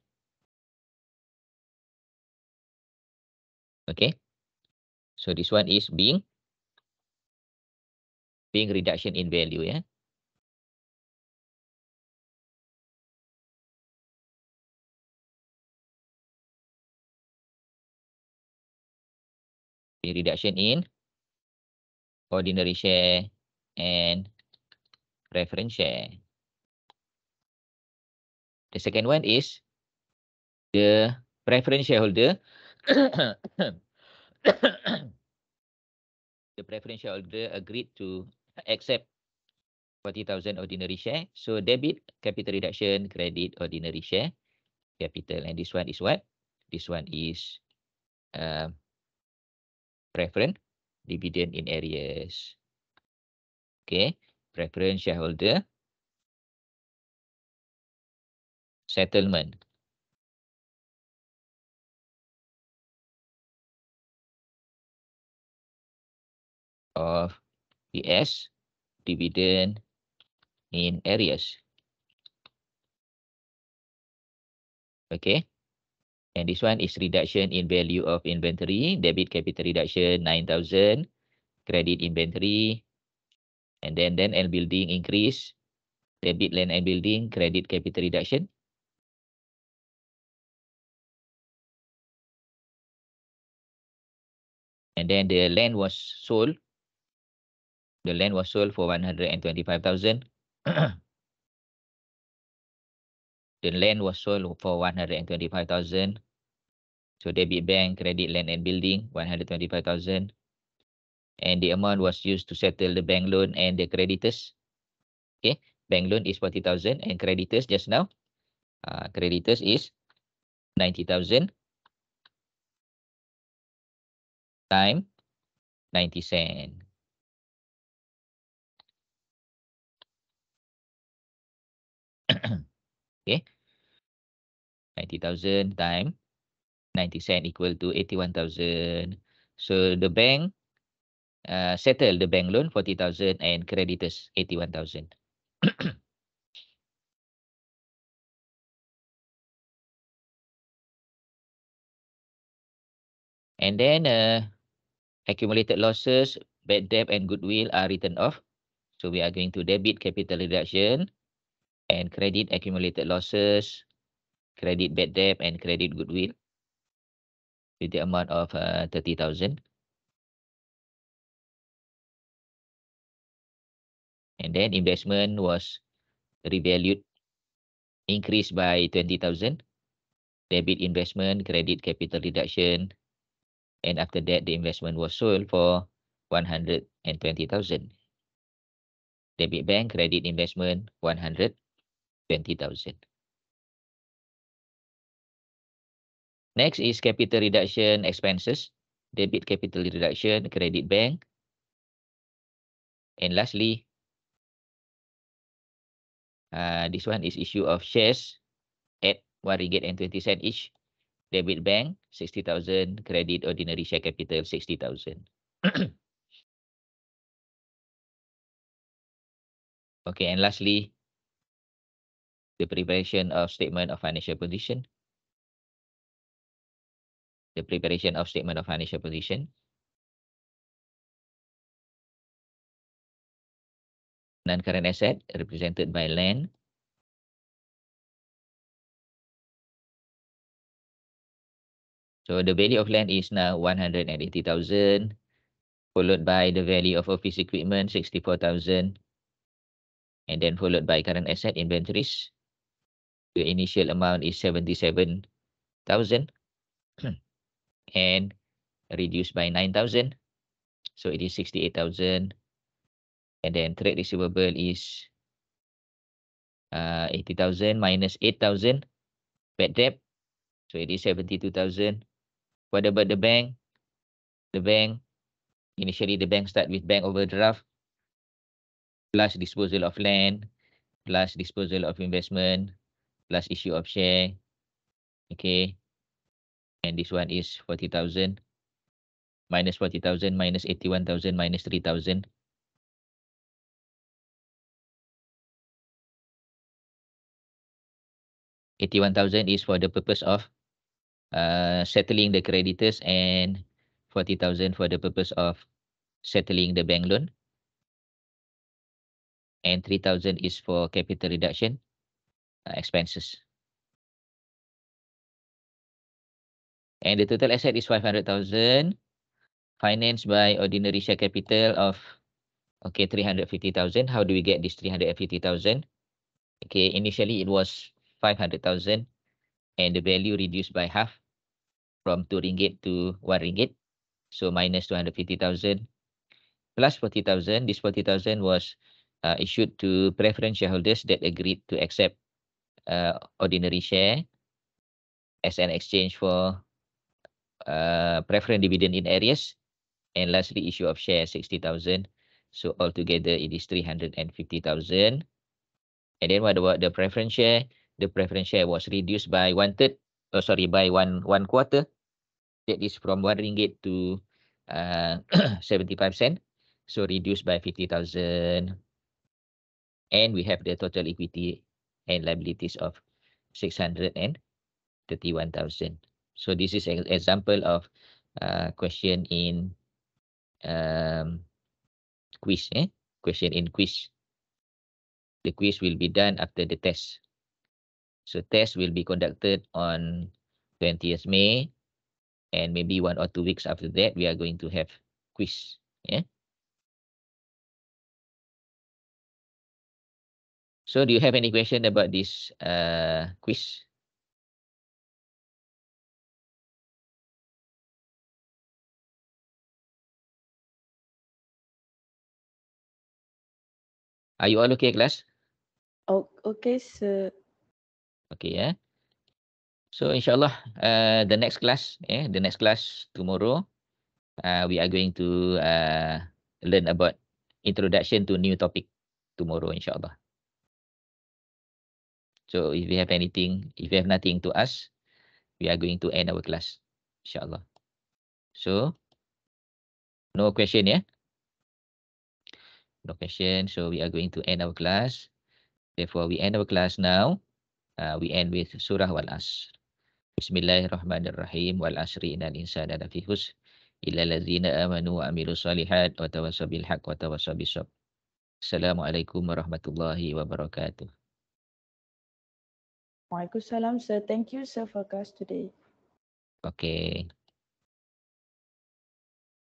Okay. So this one is being being reduction in value. Yeah. Being reduction in ordinary share and preference share. The second one is the preference shareholder. (coughs) the preference shareholder agreed to accept 40,000 ordinary share. So debit, capital reduction, credit, ordinary share, capital. And this one is what? This one is uh, preference, dividend in areas. Okay, preference shareholder settlement. of PS dividend in areas. Okay. And this one is reduction in value of inventory, debit capital reduction 9,000, credit inventory, and then then and building increase, debit land and building, credit capital reduction then the land was sold. The land was sold for 125,000. (clears throat) the land was sold for 125,000. So debit bank, credit land and building, 125,000. And the amount was used to settle the bank loan and the creditors. Okay, bank loan is 40,000 and creditors just now. Uh, creditors is 90,000. time 90 cent. (coughs) okay. 90,000 time 90 cent equal to 81,000. So the bank uh, settle the bank loan 40,000 and creditors 81,000. (coughs) and then uh, Accumulated losses, bad debt and goodwill are written off. So we are going to debit capital reduction and credit accumulated losses, credit bad debt and credit goodwill with the amount of uh, 30,000. And then investment was revalued, increased by 20,000. Debit investment, credit capital reduction, and after that the investment was sold for 120,000 debit bank credit investment 120,000 next is capital reduction expenses debit capital reduction credit bank and lastly uh, this one is issue of shares at 1 ringgit and 20 cent each debit bank 60000 credit ordinary share capital 60000 (clears throat) okay and lastly the preparation of statement of financial position the preparation of statement of financial position non current asset represented by land So the value of land is now 180,000 followed by the value of office equipment 64,000 and then followed by current asset inventories. The initial amount is 77,000 (clears throat) and reduced by 9,000. So it is 68,000 and then trade receivable is uh, 80,000 minus 8,000 bad debt. So it is 72,000 what about the bank? The bank, initially the bank start with bank overdraft, plus disposal of land, plus disposal of investment, plus issue of share. Okay. And this one is 40,000 minus 40,000 minus 81,000 minus 3,000. Eighty-one thousand is for the purpose of uh, settling the creditors and 40,000 for the purpose of settling the bank loan. And 3,000 is for capital reduction uh, expenses. And the total asset is 500,000 financed by ordinary share capital of okay 350,000. How do we get this 350,000? Okay, initially it was 500,000 and the value reduced by half from 2 ringgit to 1 ringgit. So minus 250,000 plus 40,000. This 40,000 was uh, issued to preference shareholders that agreed to accept uh, ordinary share as an exchange for uh, preference dividend in areas. And lastly, issue of share 60,000. So altogether, it is 350,000. And then what about the preference share? the preference share was reduced by one third, oh, sorry, by one one quarter. That is from one ringgit to uh, (coughs) 75 cent. So reduced by 50,000. And we have the total equity and liabilities of 631,000. So this is an example of uh, question in um, quiz. Eh? Question in quiz. The quiz will be done after the test. So test will be conducted on 20th May and maybe one or two weeks after that we are going to have quiz. Yeah. So do you have any question about this uh, quiz? Are you all okay, class? Oh, okay, sir. Okay, yeah. So inshallah, uh, the next class, yeah, the next class tomorrow, uh, we are going to uh, learn about introduction to new topic tomorrow, inshallah. So if we have anything, if we have nothing to us, we are going to end our class, inshallah. So no question, yeah? No question. So we are going to end our class. Therefore, we end our class now. Ah, we end with surah wal asr bismillahirrahmanirrahim wal asri innal insana lafi husn illa ladzina amanu wa amilu salihat wa tawassaw bil haqq wa tawassaw bis sabr assalamualaikum warahmatullahi wabarakatuh Waalaikumsalam sir thank you sir for class today okay